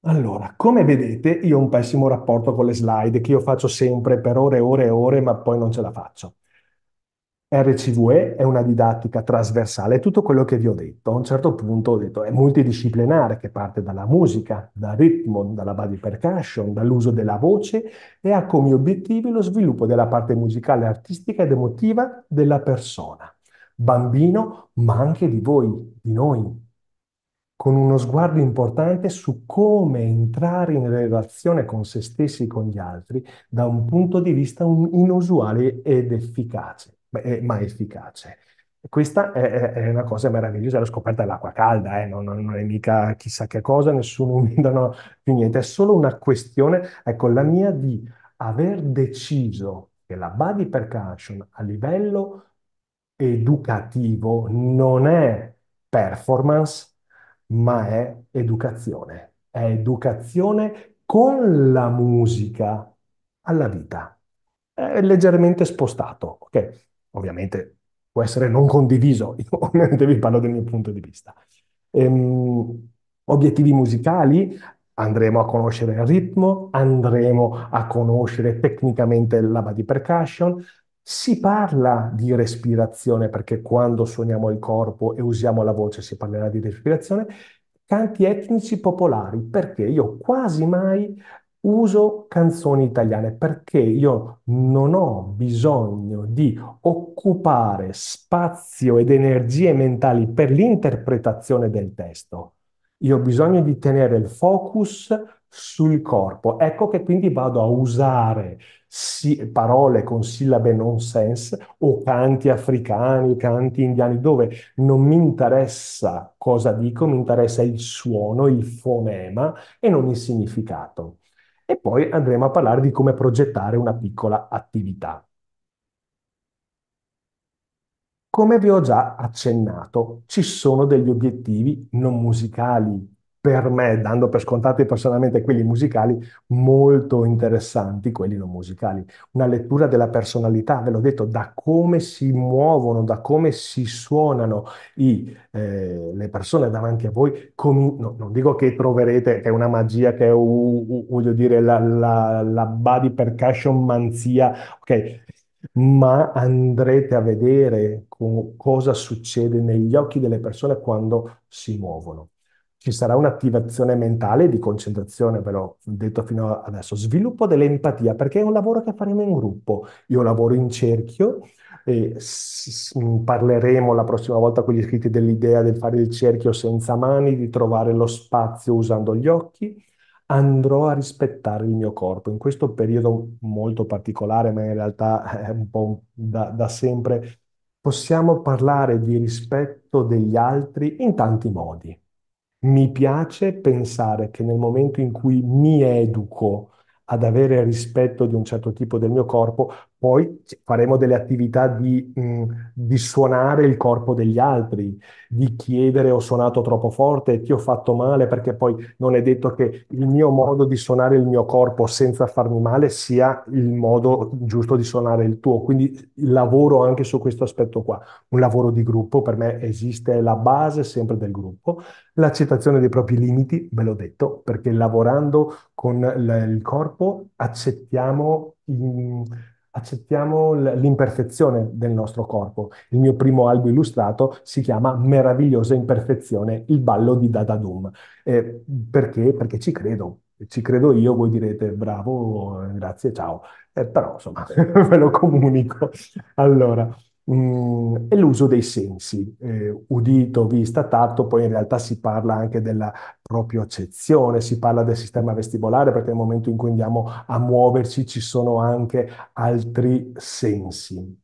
Allora, come vedete, io ho un pessimo rapporto con le slide che io faccio sempre per ore e ore e ore, ma poi non ce la faccio. RCVE è una didattica trasversale, tutto quello che vi ho detto. A un certo punto ho detto è multidisciplinare, che parte dalla musica, dal ritmo, dalla body percussion, dall'uso della voce e ha come obiettivi lo sviluppo della parte musicale, artistica ed emotiva della persona, bambino, ma anche di voi, di noi, con uno sguardo importante su come entrare in relazione con se stessi e con gli altri da un punto di vista inusuale ed efficace, eh, ma efficace. Questa è, una cosa meravigliosa, l'ho scoperta dell'acqua calda, eh? non, non, è mica chissà che cosa, nessuno mi dà più niente, è solo una questione, ecco, la mia di aver deciso che la body percussion a livello educativo non è performance, ma è educazione. È educazione con la musica alla vita. È leggermente spostato, ok? Ovviamente può essere non condiviso, io ovviamente vi parlo del mio punto di vista. Ehm, obiettivi musicali, andremo a conoscere il ritmo, andremo a conoscere tecnicamente la body percussion, si parla di respirazione perché quando suoniamo il corpo e usiamo la voce si parlerà di respirazione. Canti etnici popolari perché io quasi mai uso canzoni italiane perché io non ho bisogno di occupare spazio ed energie mentali per l'interpretazione del testo. Io ho bisogno di tenere il focus sul corpo. Ecco che quindi vado a usare si- parole con sillabe nonsense o canti africani, canti indiani, dove non mi interessa cosa dico, mi interessa il suono, il fonema e non il significato. E poi andremo a parlare di come progettare una piccola attività. Come vi ho già accennato, ci sono degli obiettivi non musicali per me, dando per scontati personalmente quelli musicali, molto interessanti quelli non musicali. Una lettura della personalità, ve l'ho detto, da come si muovono, da come si suonano i, eh, le persone davanti a voi. Com- no, non dico che troverete, che è una magia, che è, uh, voglio dire, la, la, la body percussion manzia, ok? ma andrete a vedere co- cosa succede negli occhi delle persone quando si muovono ci sarà un'attivazione mentale di concentrazione, ve l'ho detto fino adesso, sviluppo dell'empatia, perché è un lavoro che faremo in gruppo. Io lavoro in cerchio, e parleremo la prossima volta con gli iscritti dell'idea del fare il cerchio senza mani, di trovare lo spazio usando gli occhi. Andrò a rispettare il mio corpo. In questo periodo molto particolare, ma in realtà è un po' da, da sempre, possiamo parlare di rispetto degli altri in tanti modi. Mi piace pensare che nel momento in cui mi educo ad avere rispetto di un certo tipo del mio corpo, poi faremo delle attività di, mh, di, suonare il corpo degli altri, di chiedere ho suonato troppo forte, ti ho fatto male, perché poi non è detto che il mio modo di suonare il mio corpo senza farmi male sia il modo giusto di suonare il tuo. Quindi lavoro anche su questo aspetto qua. Un lavoro di gruppo, per me esiste la base sempre del gruppo. L'accettazione dei propri limiti, ve l'ho detto, perché lavorando con l- il corpo accettiamo... In, accettiamo l'imperfezione del nostro corpo. Il mio primo albo illustrato si chiama Meravigliosa imperfezione, il ballo di Dadadum. Eh, perché? Perché ci credo. Ci credo io, voi direte bravo, grazie, ciao. Eh, però insomma, ve lo comunico. Allora, mh, mm, è l'uso dei sensi, eh, udito, vista, tatto, poi in realtà si parla anche della proprio accezione, si parla del sistema vestibolare perché nel momento in cui andiamo a muoverci ci sono anche altri sensi.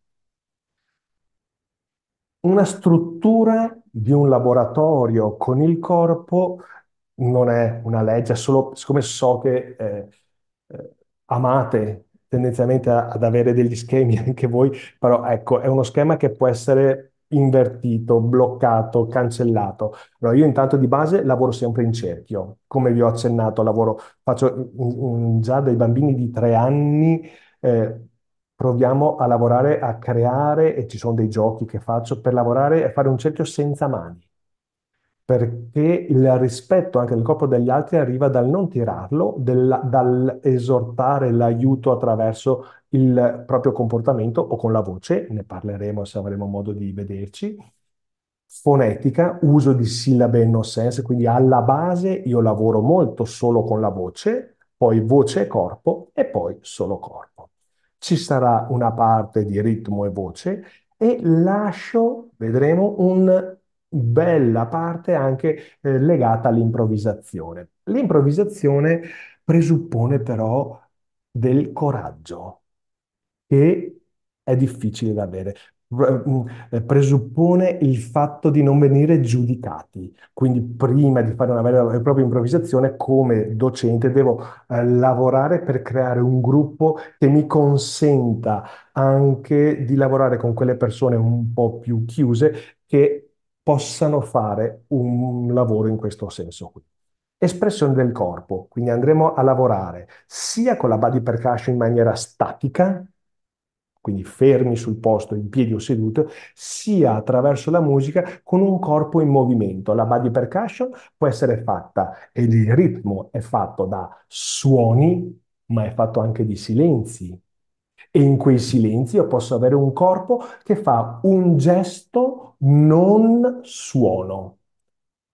Una struttura di un laboratorio con il corpo non è una legge, solo, siccome so che eh, eh amate tendenzialmente ad avere degli schemi anche voi, però ecco, è uno schema che può essere invertito, bloccato, cancellato. Allora, io intanto di base lavoro sempre in cerchio, come vi ho accennato, lavoro, faccio in, in, già dai bambini di tre anni, eh, proviamo a lavorare, a creare, e ci sono dei giochi che faccio per lavorare e fare un cerchio senza mani perché il rispetto anche del corpo degli altri arriva dal non tirarlo, dall'esortare l'aiuto attraverso il proprio comportamento o con la voce, ne parleremo se avremo modo di vederci, fonetica, uso di sillabe in no sense, quindi alla base io lavoro molto solo con la voce, poi voce e corpo e poi solo corpo. Ci sarà una parte di ritmo e voce e lascio, vedremo, un bella parte anche eh, legata all'improvvisazione. L'improvvisazione presuppone però del coraggio, che è difficile da avere. Mm, eh, presuppone il fatto di non venire giudicati, quindi prima di fare una vera e propria improvvisazione, come docente, devo eh, lavorare per creare un gruppo che mi consenta anche di lavorare con quelle persone un po' più chiuse che possano fare un lavoro in questo senso qui. Espressione del corpo, quindi andremo a lavorare sia con la body percussion in maniera statica, quindi fermi sul posto, in piedi o seduto, sia attraverso la musica con un corpo in movimento. La body percussion può essere fatta e il ritmo è fatto da suoni, ma è fatto anche di silenzi, e in quei silenzi io posso avere un corpo che fa un gesto non suono.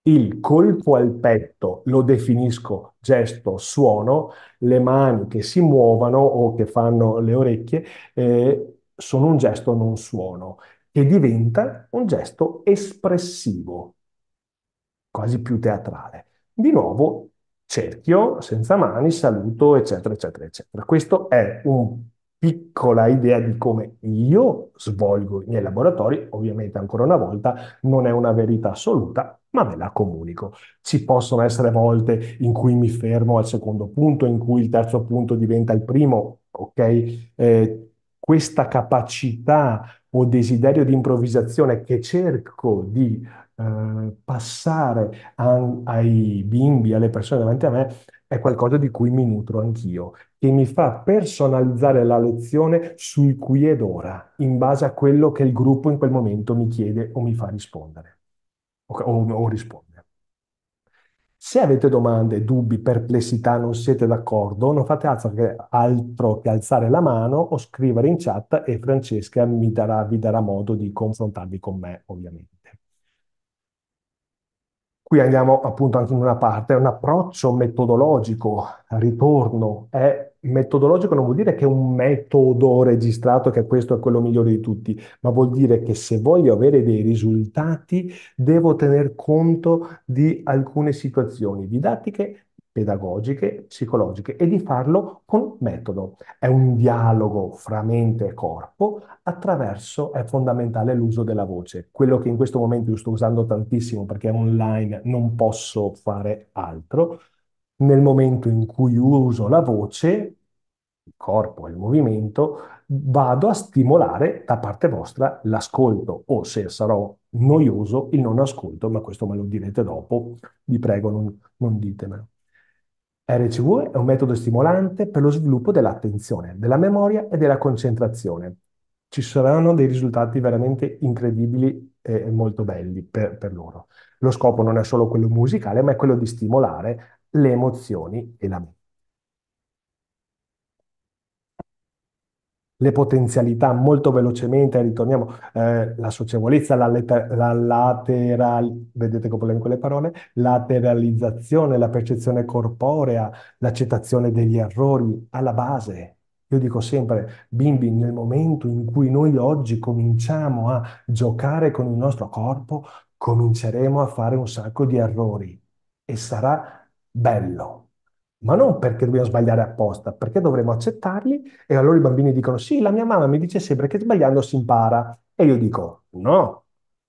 Il colpo al petto lo definisco gesto suono, le mani che si muovono o che fanno le orecchie eh, sono un gesto non suono che diventa un gesto espressivo, quasi più teatrale. Di nuovo cerchio, senza mani, saluto, eccetera, eccetera, eccetera. Questo è un piccola idea di come io svolgo i miei laboratori, ovviamente ancora una volta non è una verità assoluta, ma ve la comunico. Ci possono essere volte in cui mi fermo al secondo punto, in cui il terzo punto diventa il primo, ok? Eh, questa capacità o desiderio di improvvisazione che cerco di eh, passare a, ai bimbi, alle persone davanti a me, è qualcosa di cui mi nutro anch'io che mi fa personalizzare la lezione sul qui ed ora, in base a quello che il gruppo in quel momento mi chiede o mi fa rispondere, o, o, o risponde. Se avete domande, dubbi, perplessità, non siete d'accordo, non fate altro che, altro che, alzare la mano o scrivere in chat e Francesca darà, vi darà modo di confrontarvi con me, ovviamente. Qui andiamo appunto anche in una parte, un approccio metodologico, ritorno, è Metodologico non vuol dire che è un metodo registrato, che questo è quello migliore di tutti, ma vuol dire che se voglio avere dei risultati devo tener conto di alcune situazioni didattiche, pedagogiche, psicologiche e di farlo con metodo. È un dialogo fra mente e corpo attraverso, è fondamentale l'uso della voce, quello che in questo momento io sto usando tantissimo perché online non posso fare altro nel momento in cui uso la voce, il corpo e il movimento, vado a stimolare da parte vostra l'ascolto o se sarò noioso il non ascolto, ma questo me lo direte dopo, vi prego non, non ditemelo. RCV è un metodo stimolante per lo sviluppo dell'attenzione, della memoria e della concentrazione. Ci saranno dei risultati veramente incredibili e molto belli per, per loro. Lo scopo non è solo quello musicale, ma è quello di stimolare le emozioni e la mente. Le potenzialità, molto velocemente, ritorniamo, eh, la socievolezza, la, la lateral, vedete come leggo parole, lateralizzazione, la percezione corporea, l'accettazione degli errori alla base. Io dico sempre, bimbi, nel momento in cui noi oggi cominciamo a giocare con il nostro corpo, cominceremo a fare un sacco di errori e sarà bello, ma non perché dobbiamo sbagliare apposta, perché dovremmo accettarli e allora i bambini dicono sì, la mia mamma mi dice sempre che sbagliando si impara e io dico no,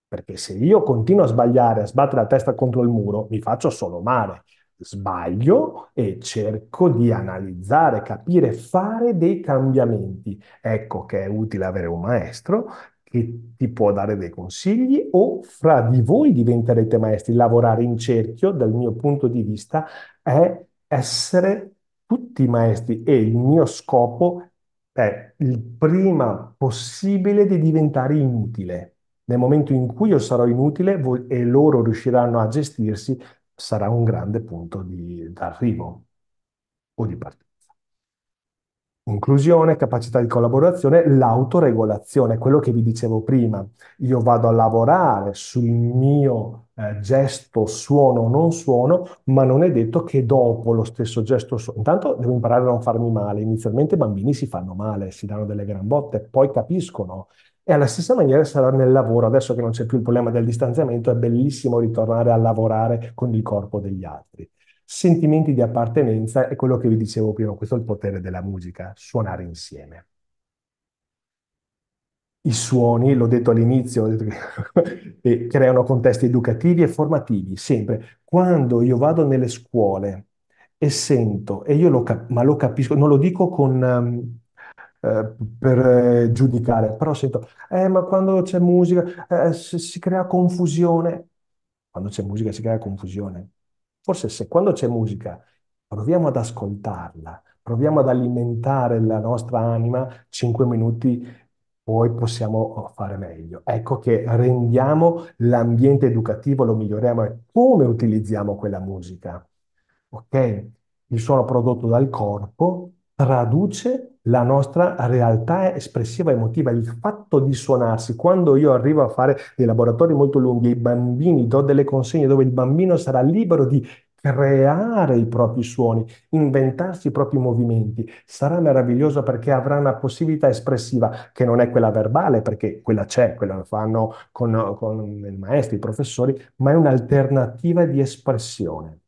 perché se io continuo a sbagliare, a sbattere la testa contro il muro, mi faccio solo male. Sbaglio e cerco di analizzare, capire, fare dei cambiamenti. Ecco che è utile avere un maestro che ti può dare dei consigli o fra di voi diventerete maestri. Lavorare in cerchio, dal mio punto di vista, è essere tutti maestri e il mio scopo è il prima possibile di diventare inutile. Nel momento in cui io sarò inutile e loro riusciranno a gestirsi, sarà un grande punto di, d'arrivo o di partenza. Conclusione, capacità di collaborazione, l'autoregolazione, quello che vi dicevo prima. Io vado a lavorare sul mio eh, gesto, suono o non suono, ma non è detto che dopo lo stesso gesto suono. Intanto devo imparare a non farmi male. Inizialmente i bambini si fanno male, si danno delle gran botte, poi capiscono. E alla stessa maniera sarà nel lavoro, adesso che non c'è più il problema del distanziamento, è bellissimo ritornare a lavorare con il corpo degli altri sentimenti di appartenenza e quello che vi dicevo prima, questo è il potere della musica, suonare insieme. I suoni, l'ho detto all'inizio, detto, creano contesti educativi e formativi, sempre. Quando io vado nelle scuole e sento, e io lo, cap- ma lo capisco, non lo dico con... Um, per eh, giudicare, però sento, eh, ma quando c'è musica eh, si, si crea confusione. Quando c'è musica si crea confusione. Forse se quando c'è musica proviamo ad ascoltarla, proviamo ad alimentare la nostra anima, cinque minuti poi possiamo oh, fare meglio. Ecco che rendiamo l'ambiente educativo, lo miglioriamo e come utilizziamo quella musica. Ok? Il suono prodotto dal corpo traduce la nostra realtà espressiva emotiva, il fatto di suonarsi. Quando io arrivo a fare dei laboratori molto lunghi i bambini, do delle consegne dove il bambino sarà libero di creare i propri suoni, inventarsi i propri movimenti. Sarà meraviglioso perché avrà una possibilità espressiva che non è quella verbale, perché quella c'è, quella lo fanno con, con il maestro, i professori, ma è un'alternativa di espressione.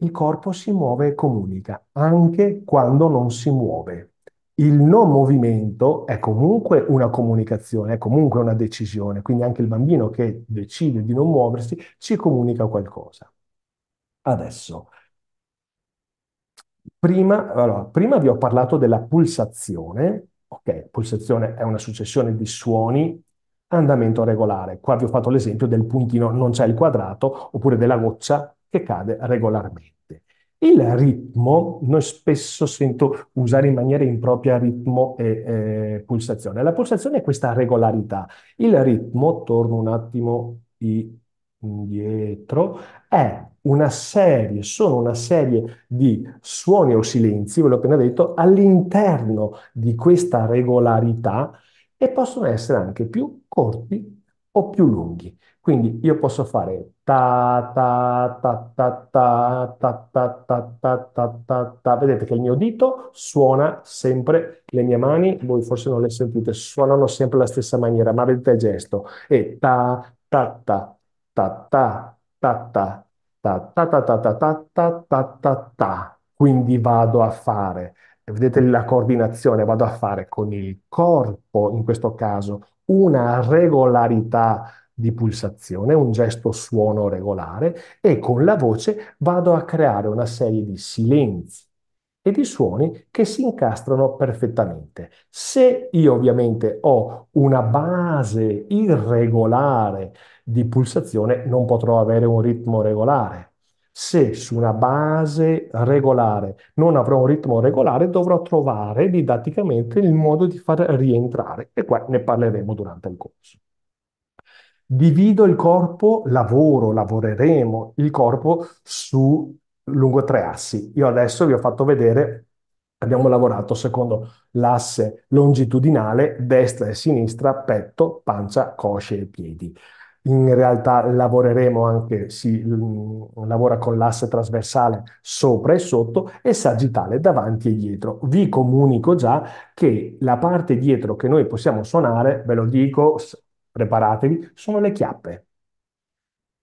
Il corpo si muove e comunica, anche quando non si muove. Il non movimento è comunque una comunicazione, è comunque una decisione, quindi anche il bambino che decide di non muoversi ci comunica qualcosa. Adesso, prima, allora, prima vi ho parlato della pulsazione, ok, pulsazione è una successione di suoni andamento regolare. Qua vi ho fatto l'esempio del puntino non c'è il quadrato oppure della goccia che cade regolarmente. Il ritmo, noi spesso sento usare in maniera impropria ritmo e eh, pulsazione. La pulsazione è questa regolarità. Il ritmo, torno un attimo indietro, è una serie, sono una serie di suoni o silenzi, ve l'ho appena detto, all'interno di questa regolarità e possono essere anche più corti o più lunghi. Quindi io posso fare ta ta ta ta ta ta ta ta ta ta ta ta. Vedete che il mio dito suona sempre le mie mani, voi forse non le sentite, suonano sempre alla stessa maniera, ma vedete il gesto. E ta ta ta ta ta ta ta ta ta ta ta ta ta ta ta ta ta. Quindi vado a fare, vedete la coordinazione, vado a fare con il corpo, in questo caso, una regolarità di pulsazione, un gesto suono regolare e con la voce vado a creare una serie di silenzi e di suoni che si incastrano perfettamente. Se io ovviamente ho una base irregolare di pulsazione, non potrò avere un ritmo regolare. Se su una base regolare non avrò un ritmo regolare, dovrò trovare didatticamente il modo di far rientrare e qua ne parleremo durante il corso. Divido il corpo, lavoro, lavoreremo il corpo su lungo tre assi. Io adesso vi ho fatto vedere, abbiamo lavorato secondo l'asse longitudinale, destra e sinistra, petto, pancia, cosce e piedi. In realtà lavoreremo anche, si mm, lavora con l'asse trasversale sopra e sotto e sagittale davanti e dietro. Vi comunico già che la parte dietro che noi possiamo suonare, ve lo dico, preparatevi, sono le chiappe.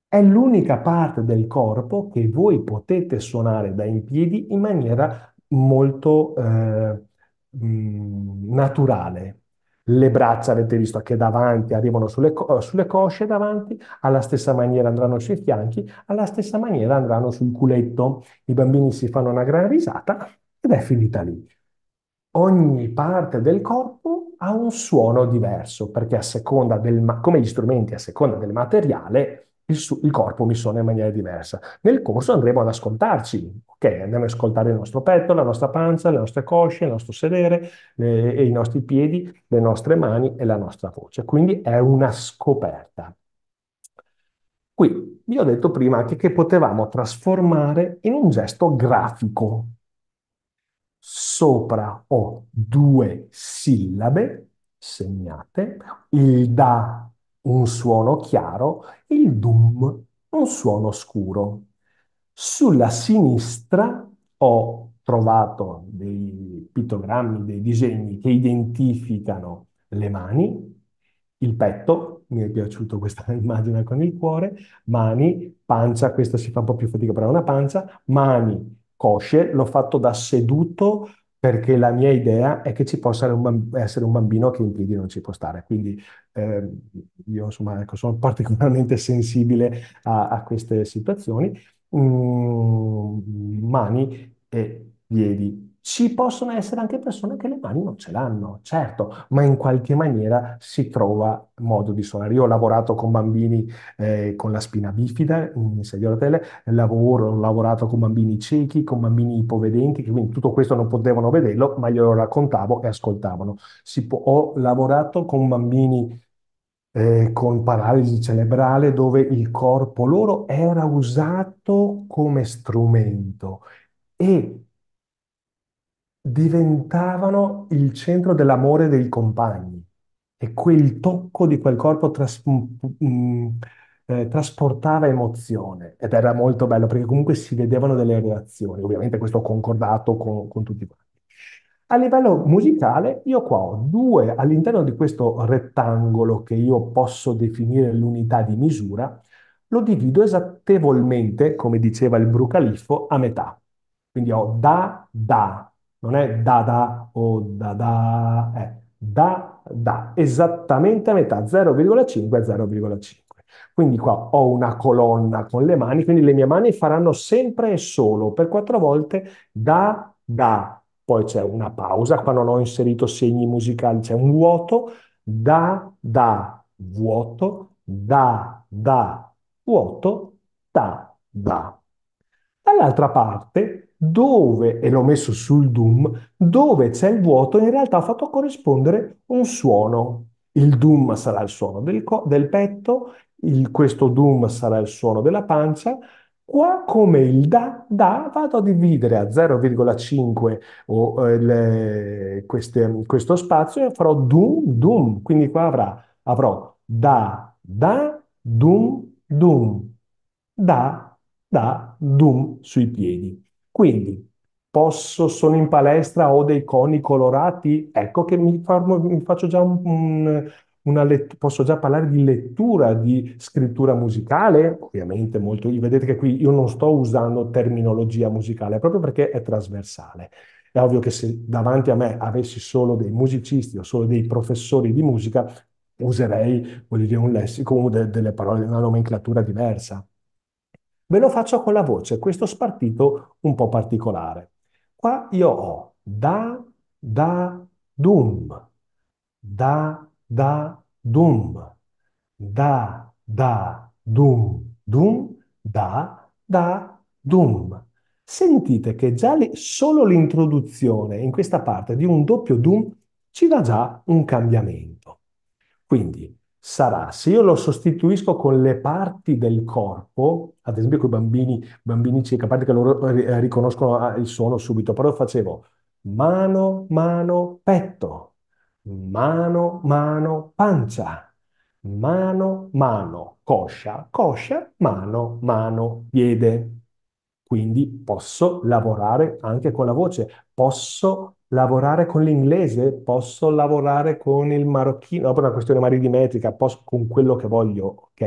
È l'unica parte del corpo che voi potete suonare da in piedi in maniera molto eh, mm, naturale. Le braccia avete visto che davanti arrivano sulle, eh, sulle, cosce davanti, alla stessa maniera andranno sui fianchi, alla stessa maniera andranno sul culetto. I bambini si fanno una gran risata ed è finita lì. Ogni parte del corpo ha un suono diverso, perché a seconda del, ma- come gli strumenti, a seconda del materiale, il, su- il, corpo mi suona in maniera diversa. Nel corso andremo ad ascoltarci, ok? Andiamo ad ascoltare il nostro petto, la nostra pancia, le nostre cosce, il nostro sedere, le- i nostri piedi, le nostre mani e la nostra voce. Quindi è una scoperta. Qui vi ho detto prima anche che potevamo trasformare in un gesto grafico, sopra ho due sillabe segnate, il da un suono chiaro, il dum un suono scuro. Sulla sinistra ho trovato dei pittogrammi, dei disegni che identificano le mani, il petto, mi è piaciuta questa immagine con il cuore, mani, pancia, questa si fa un po' più fatica, però è una pancia, mani, kosher, l'ho fatto da seduto perché la mia idea è che ci possa essere un bambino che in piedi non ci può stare. Quindi eh, io insomma ecco, sono particolarmente sensibile a, a queste situazioni. Mm, mani e piedi ci possono essere anche persone che le mani non ce l'hanno, certo, ma in qualche maniera si trova modo di suonare. Io ho lavorato con bambini eh, con la spina bifida in sedia a rotelle, lavoro, ho lavorato con bambini ciechi, con bambini ipovedenti, che quindi tutto questo non potevano vederlo, ma glielo raccontavo e ascoltavano. Po- ho lavorato con bambini eh, con paralisi cerebrale dove il corpo loro era usato come strumento e diventavano il centro dell'amore dei compagni e quel tocco di quel corpo tras- mh, mm, mm, eh, trasportava emozione ed era molto bello perché comunque si vedevano delle reazioni, ovviamente questo concordato con, con tutti quanti. A livello musicale, io qua ho due all'interno di questo rettangolo che io posso definire l'unità di misura, lo divido esattevolmente, come diceva il Brucaliffo, a metà. Quindi ho da, da, non è da da o da da, è da da, esattamente a metà, 0,5 a 0,5. Quindi qua ho una colonna con le mani, quindi le mie mani faranno sempre e solo per quattro volte da da. Poi c'è una pausa, qua non ho inserito segni musicali, c'è un vuoto, da da, vuoto, da da, vuoto, da da. Dall'altra parte dove, e l'ho messo sul doom, dove c'è il vuoto, in realtà ha fatto corrispondere un suono. Il doom sarà il suono del, del petto, il, questo doom sarà il suono della pancia. Qua come il da, da vado a dividere a 0,5 oh, eh, questo spazio e farò doom, doom. Quindi qua avrà, avrò da, da, dum, dum, da, da, dum sui piedi. Quindi posso, sono in palestra, ho dei coni colorati, ecco che mi, fa, mi faccio già un, un una lettura, posso già parlare di lettura, di scrittura musicale, ovviamente molto, vedete che qui io non sto usando terminologia musicale proprio perché è trasversale. È ovvio che se davanti a me avessi solo dei musicisti o solo dei professori di musica, userei, dire, un lessico, de- delle parole, una nomenclatura diversa. Ve lo faccio con la voce, questo spartito un po' particolare. Qua io ho da, da, dum, da, da, dum, da, da, dum, dum, da, da, dum. Sentite che già le, solo l'introduzione in questa parte di un doppio dum ci dà già un cambiamento. Quindi sarà. Se io lo sostituisco con le parti del corpo, ad esempio con i bambini, bambini ciechi, a parte che loro eh, riconoscono ah, il suono subito, però facevo mano, mano, petto, mano, mano, pancia, mano, mano, coscia, coscia, mano, mano, piede. Quindi posso lavorare anche con la voce, posso lavorare con l'inglese, posso lavorare con il marocchino, no, per una questione magari di metrica, posso con quello che voglio, ok?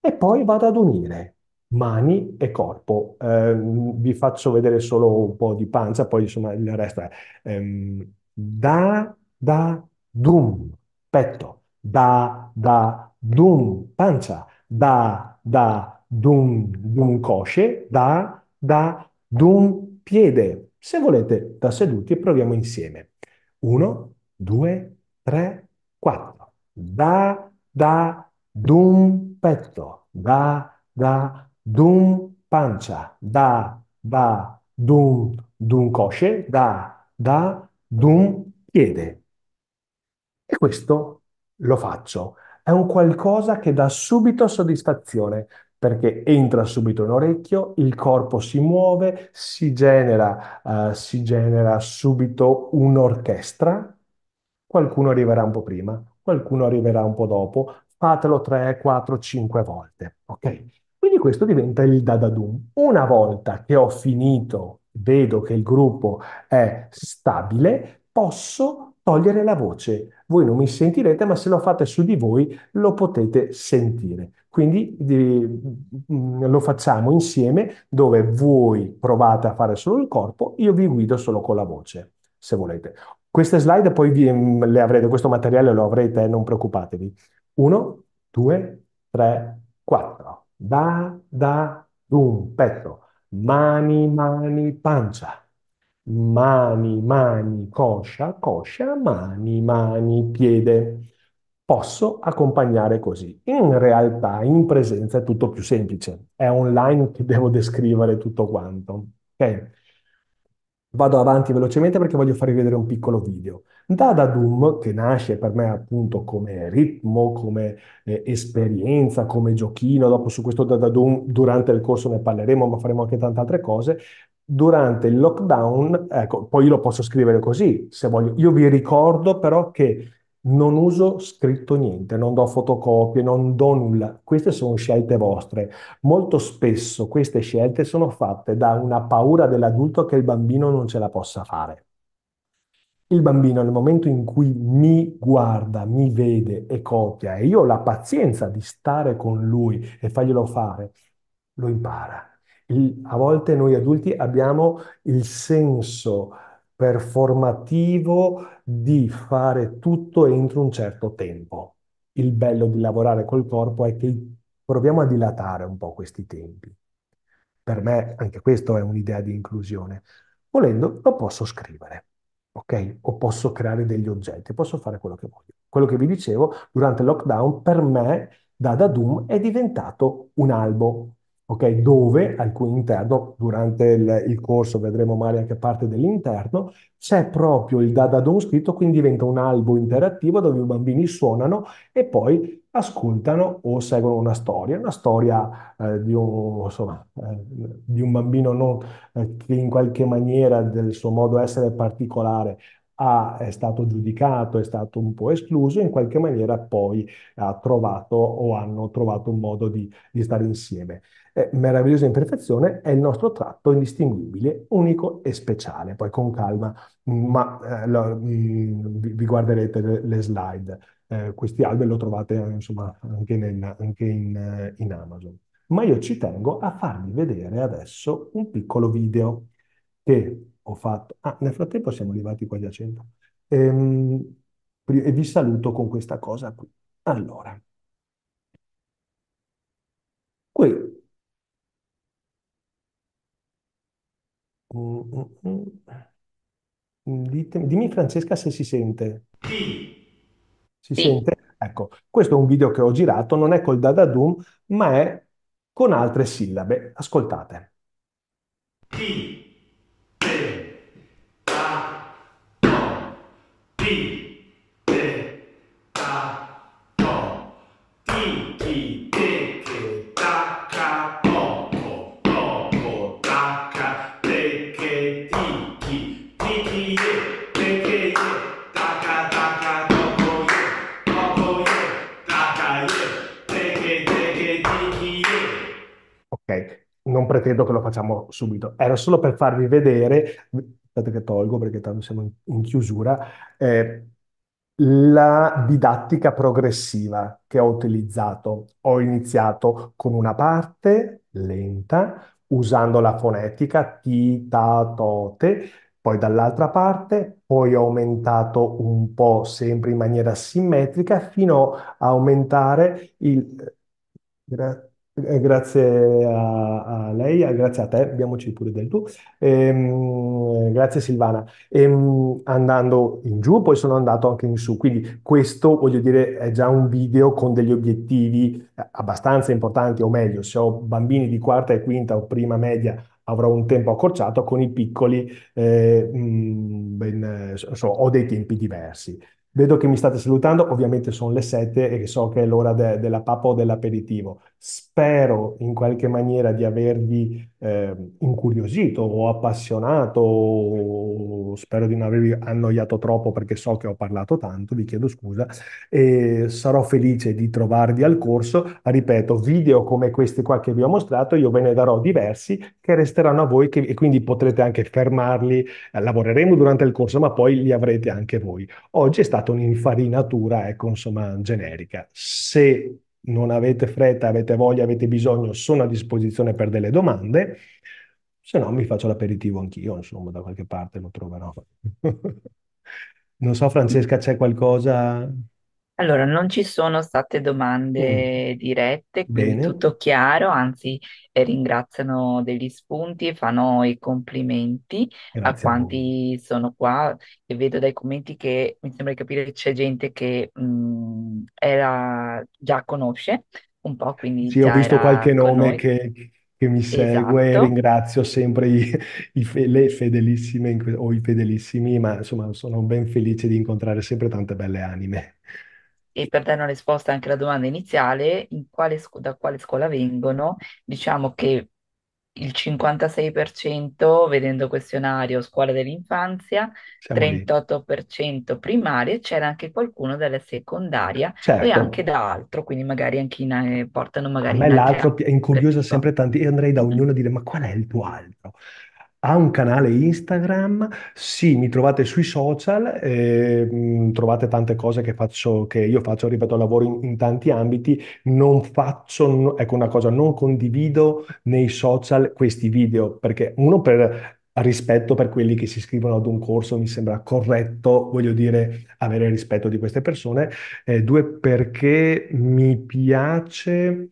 E poi vado ad unire mani e corpo. Eh, vi faccio vedere solo un po' di pancia, poi insomma il resto è ehm, da, da, dum, petto, da, da, dum, pancia, da, da, dum, dum, cosce, da, da, dum, piede. Se volete, da seduti proviamo insieme. 1, 2, 3, 4. Da, da, dum, petto. Da, da, dum, pancia. Da, da, dum, dum, cosce. Da, da, dum, piede. E questo lo faccio. È un qualcosa che dà subito soddisfazione perché entra subito in orecchio, il corpo si muove, si genera, eh, si genera subito un'orchestra, qualcuno arriverà un po' prima, qualcuno arriverà un po' dopo, fatelo 3, 4, 5 volte, ok? Quindi questo diventa il dadadum. Una volta che ho finito, vedo che il gruppo è stabile, posso togliere la voce. Voi non mi sentirete, ma se lo fate su di voi lo potete sentire. Quindi eh, lo facciamo insieme dove voi provate a fare solo il corpo, io vi guido solo con la voce, se volete. Queste slide poi vi, mm, le avrete, questo materiale lo avrete, non preoccupatevi. Uno, due, tre, quattro. Da, da, un petto. Mani, mani, pancia. Mani, mani, coscia, coscia, mani, mani, piede Posso accompagnare così. In realtà, in presenza è tutto più semplice. È online che devo descrivere tutto quanto. Ok? Vado avanti velocemente perché voglio farvi vedere un piccolo video. Dada Doom, che nasce per me appunto come ritmo, come eh, esperienza, come giochino, dopo su questo Dada Doom durante il corso ne parleremo, ma faremo anche tante altre cose. Durante il lockdown, ecco, poi io lo posso scrivere così, se voglio. Io vi ricordo però che non uso scritto niente, non do fotocopie, non do nulla. Queste sono scelte vostre. Molto spesso queste scelte sono fatte da una paura dell'adulto che il bambino non ce la possa fare. Il bambino nel momento in cui mi guarda, mi vede e copia e io ho la pazienza di stare con lui e farglielo fare, lo impara. Il, a volte noi adulti abbiamo il senso performativo di fare tutto entro un certo tempo. Il bello di lavorare col corpo è che proviamo a dilatare un po' questi tempi. Per me anche questo è un'idea di inclusione. Volendo lo posso scrivere, ok? O posso creare degli oggetti, posso fare quello che voglio. Quello che vi dicevo, durante il lockdown per me Dada Doom è diventato un albo, Okay, dove al cui interno, durante il, il, corso vedremo magari anche parte dell'interno, c'è proprio il Dadadon scritto, quindi diventa un albo interattivo dove i bambini suonano e poi ascoltano o seguono una storia, una storia eh, di, un, insomma, eh, di, un, bambino non, eh, che in qualche maniera del suo modo essere particolare ha, è stato giudicato, è stato un po' escluso, in qualche maniera poi ha trovato o hanno trovato un modo di, di stare insieme eh, meravigliosa imperfezione è il nostro tratto indistinguibile, unico e speciale. Poi con calma, ma eh, lo, mm, vi, vi, guarderete le, le slide. Eh, questi alberi lo trovate eh, insomma, anche, nel, anche in, eh, in Amazon. Ma io ci tengo a farvi vedere adesso un piccolo video che ho fatto. Ah, nel frattempo siamo arrivati quasi a 100. Ehm, e vi saluto con questa cosa qui. Allora, qui Mm, mm, mm. dimmi Francesca se si sente. Sì. Si sente? Ecco, questo è un video che ho girato, non è col dadadum, ma è con altre sillabe. Ascoltate. sì. non pretendo che lo facciamo subito. Era solo per farvi vedere, aspetta che tolgo perché tanto siamo in, in chiusura, eh, la didattica progressiva che ho utilizzato. Ho iniziato con una parte lenta, usando la fonetica ti, ta, to, te, poi dall'altra parte, poi ho aumentato un po' sempre in maniera simmetrica fino a aumentare il... Eh, eh, grazie a, a lei, eh, grazie a te, abbiamoci pure del tu. Ehm, eh, grazie Silvana. Ehm, andando in giù, poi sono andato anche in su, quindi questo voglio dire è già un video con degli obiettivi eh, abbastanza importanti, o meglio, se ho bambini di quarta e quinta o prima media avrò un tempo accorciato, con i piccoli eh, mh, mm, ben, so, ho dei tempi diversi. Vedo che mi state salutando, ovviamente sono le sette e so che è l'ora de della pappa o dell'aperitivo. Spero in qualche maniera di avervi eh, incuriosito o appassionato, o spero di non avervi annoiato troppo perché so che ho parlato tanto, vi chiedo scusa, e sarò felice di trovarvi al corso. Ripeto, video come questi qua che vi ho mostrato, io ve ne darò diversi che resteranno a voi che, e quindi potrete anche fermarli, eh, lavoreremo durante il corso, ma poi li avrete anche voi. Oggi è stata un'infarinatura, ecco, insomma, generica. Se non avete fretta, avete voglia, avete bisogno, sono a disposizione per delle domande, se no mi faccio l'aperitivo anch'io, insomma, da qualche parte lo troverò. non so, Francesca, c'è qualcosa? Allora, non ci sono state domande mm. dirette, quindi Bene. tutto chiaro, anzi e ringraziano degli spunti e fanno i complimenti a Grazie a voi. quanti sono qua e vedo dai commenti che mi sembra di capire che c'è gente che mh, mm, era, già conosce un po', quindi Sì, ho visto qualche nome che, che mi segue, Esatto. ringrazio sempre i, i fe- le fedelissime o i fedelissimi, ma insomma sono ben felice di incontrare sempre tante belle anime e per dare una risposta anche alla domanda iniziale, in quale da quale scuola vengono, diciamo che il 56% vedendo questionario scuola dell'infanzia, Siamo lì. 38% primarie, c'era anche qualcuno della secondaria e Certo, anche da altro, quindi magari anche in, eh, portano a magari me in altre l'altro pi- incuriosisa sempre tanti, io andrei da ognuno a dire ma qual è il tuo altro? ha un canale Instagram, sì, mi trovate sui social, eh, trovate tante cose che faccio, che io faccio, ripeto, lavoro in, in tanti ambiti, non faccio, ecco una cosa, non condivido nei social questi video, perché uno per rispetto per quelli che si iscrivono ad un corso, mi sembra corretto, voglio dire, avere rispetto di queste persone, eh, due perché mi piace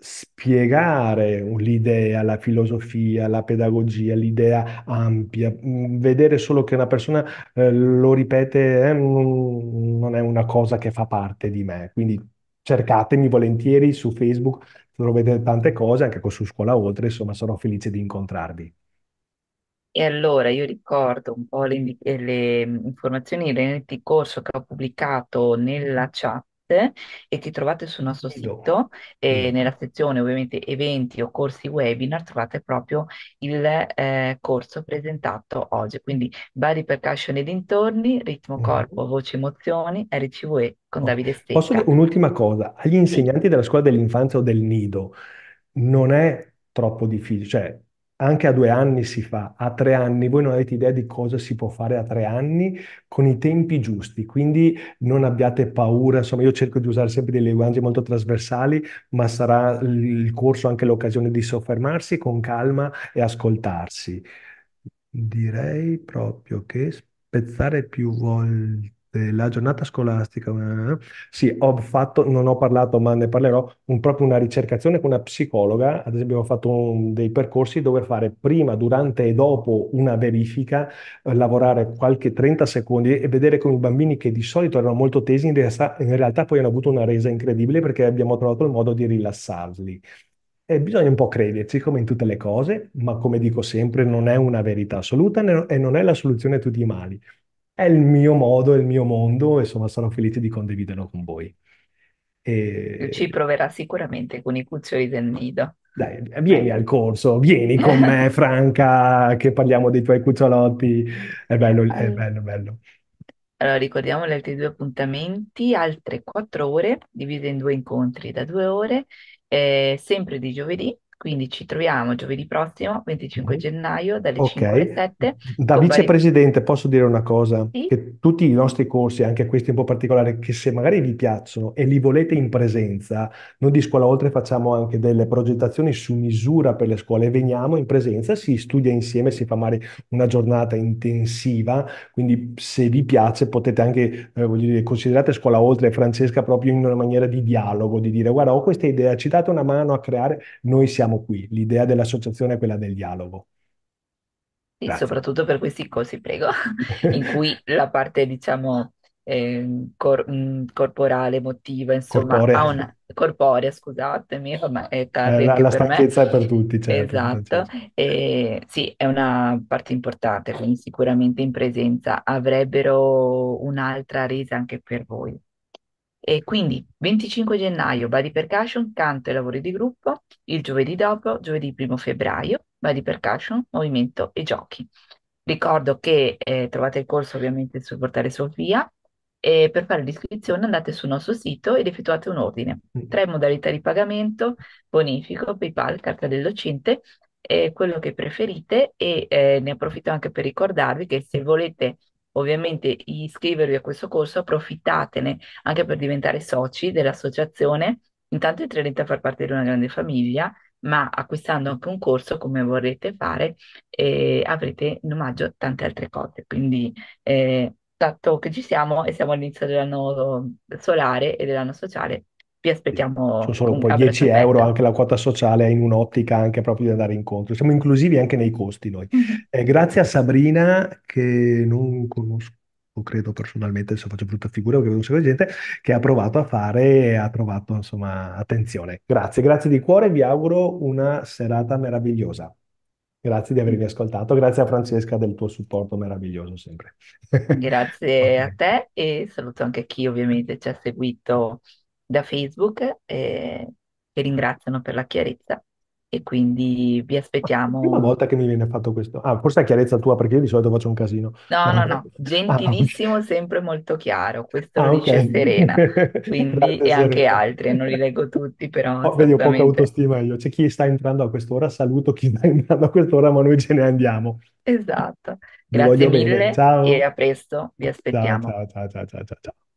spiegare l'idea, la filosofia, la pedagogia, l'idea ampia. Mm, vedere solo che una persona eh, lo ripete eh, non è una cosa che fa parte di me. Quindi cercatemi volentieri su Facebook, trovate tante cose, anche su Scuola Oltre, insomma sarò felice di incontrarvi. E allora io ricordo un po' le, le mm, informazioni del corso che ho pubblicato nella chat e che trovate sul nostro sito e nella sezione ovviamente eventi o corsi webinar trovate proprio il eh, corso presentato oggi. Quindi Body Percussion e dintorni, ritmo mm. corpo, voce emozioni, RCVE con oh. Davide Stecca. Posso dire un'ultima cosa? Agli insegnanti della scuola dell'infanzia o del nido non è troppo difficile, cioè anche a due anni si fa, a tre anni, voi non avete idea di cosa si può fare a tre anni con i tempi giusti, quindi non abbiate paura, insomma io cerco di usare sempre dei linguaggi molto trasversali, ma sarà il corso anche l'occasione di soffermarsi con calma e ascoltarsi. Direi proprio che spezzare più volte la giornata scolastica, eh, sì, ho fatto, non ho parlato, ma ne parlerò, un, proprio una ricercazione con una psicologa. Ad esempio, ho fatto un, dei percorsi dove fare prima, durante e dopo una verifica, eh, lavorare qualche 30 secondi e vedere con i bambini che di solito erano molto tesi, in realtà, in realtà poi hanno avuto una resa incredibile perché abbiamo trovato il modo di rilassarli. E bisogna un po' crederci, come in tutte le cose, ma come dico sempre, non è una verità assoluta e non è la soluzione a tutti i mali è il mio modo, è il mio mondo, insomma, sarò felice di condividerlo con voi. Ci E... proverà sicuramente con i cuccioli del nido. Dai, vieni al corso, vieni con me, Franca, che parliamo dei tuoi cucciolotti. È bello, è Al- bello, bello. Allora, ricordiamo gli altri due appuntamenti, altre quattro ore, divise in due incontri da due ore, eh, sempre di giovedì quindi ci troviamo giovedì prossimo, 25 mhm. gennaio, dalle 5 alle 7. da con vari- vicepresidente posso dire una cosa, Sì? che tutti i nostri corsi, anche questi un po' particolari, che se magari vi piacciono e li volete in presenza, noi di scuola oltre facciamo anche delle progettazioni su misura per le scuole veniamo in presenza, si studia insieme, si fa magari una giornata intensiva, quindi se vi piace potete anche, eh, voglio dire, considerate scuola oltre e Francesca proprio in una maniera di dialogo, di dire guarda ho questa idea, ci date una mano a creare, noi siamo siamo qui, l'idea dell'associazione è quella del dialogo. Sì, soprattutto per questi corsi, prego, in cui la parte, diciamo, eh, cor- mm, corporale, emotiva, insomma, Corporea. ha una... corporea, scusatemi, ma è eh, tardi Eh, la, anche per me. stanchezza è per tutti, certo. Esatto, certo. E sì, è una parte importante, quindi sicuramente in presenza avrebbero un'altra resa anche per voi. E quindi 25 gennaio Body Percussion, canto e lavori di gruppo, il giovedì dopo, giovedì 1 febbraio, Body Percussion, movimento e giochi. Ricordo che eh, trovate il corso ovviamente sul portale Sofia e per fare l'iscrizione andate sul nostro sito ed effettuate un ordine. Mm. Tre modalità di pagamento, bonifico, PayPal, carta del docente, eh, quello che preferite e eh, ne approfitto anche per ricordarvi che se volete ovviamente iscrivervi a questo corso, approfittatene anche per diventare soci dell'associazione. Intanto entrerete a far parte di una grande famiglia, ma acquistando anche un corso come vorrete fare eh, avrete in omaggio tante altre cose. Quindi eh, tanto che ci siamo e siamo all'inizio dell'anno solare e dell'anno sociale, vi aspettiamo. Sono solo poi 10 euro anche la quota sociale in un'ottica anche proprio di andare incontro. Siamo inclusivi anche nei costi noi. Mhm. Eh, grazie a Sabrina che non conosco credo personalmente, se faccio brutta figura perché vedo un sacco di gente che ha provato a fare e ha trovato insomma attenzione. Grazie, grazie di cuore, vi auguro una serata meravigliosa. Grazie di avermi ascoltato, grazie a Francesca del tuo supporto meraviglioso sempre. Grazie a te e saluto anche chi ovviamente ci ha seguito da Facebook eh, e vi ringraziano per la chiarezza e quindi vi aspettiamo. Prima volta che mi viene fatto questo. Ah, forse è chiarezza tua, perché io di solito faccio un casino. No, no, no, ah, gentilissimo, ah. sempre molto chiaro. Questo ah, lo dice okay. Serena, quindi e Serena. anche altri, non li leggo tutti, però. Oh, vedi, ho poca autostima io. C'è chi sta entrando a quest'ora, saluto chi sta entrando a quest'ora, ma noi ce ne andiamo. Esatto. Grazie mille Ciao. e a presto, vi aspettiamo. ciao, ciao, ciao, ciao. ciao, ciao.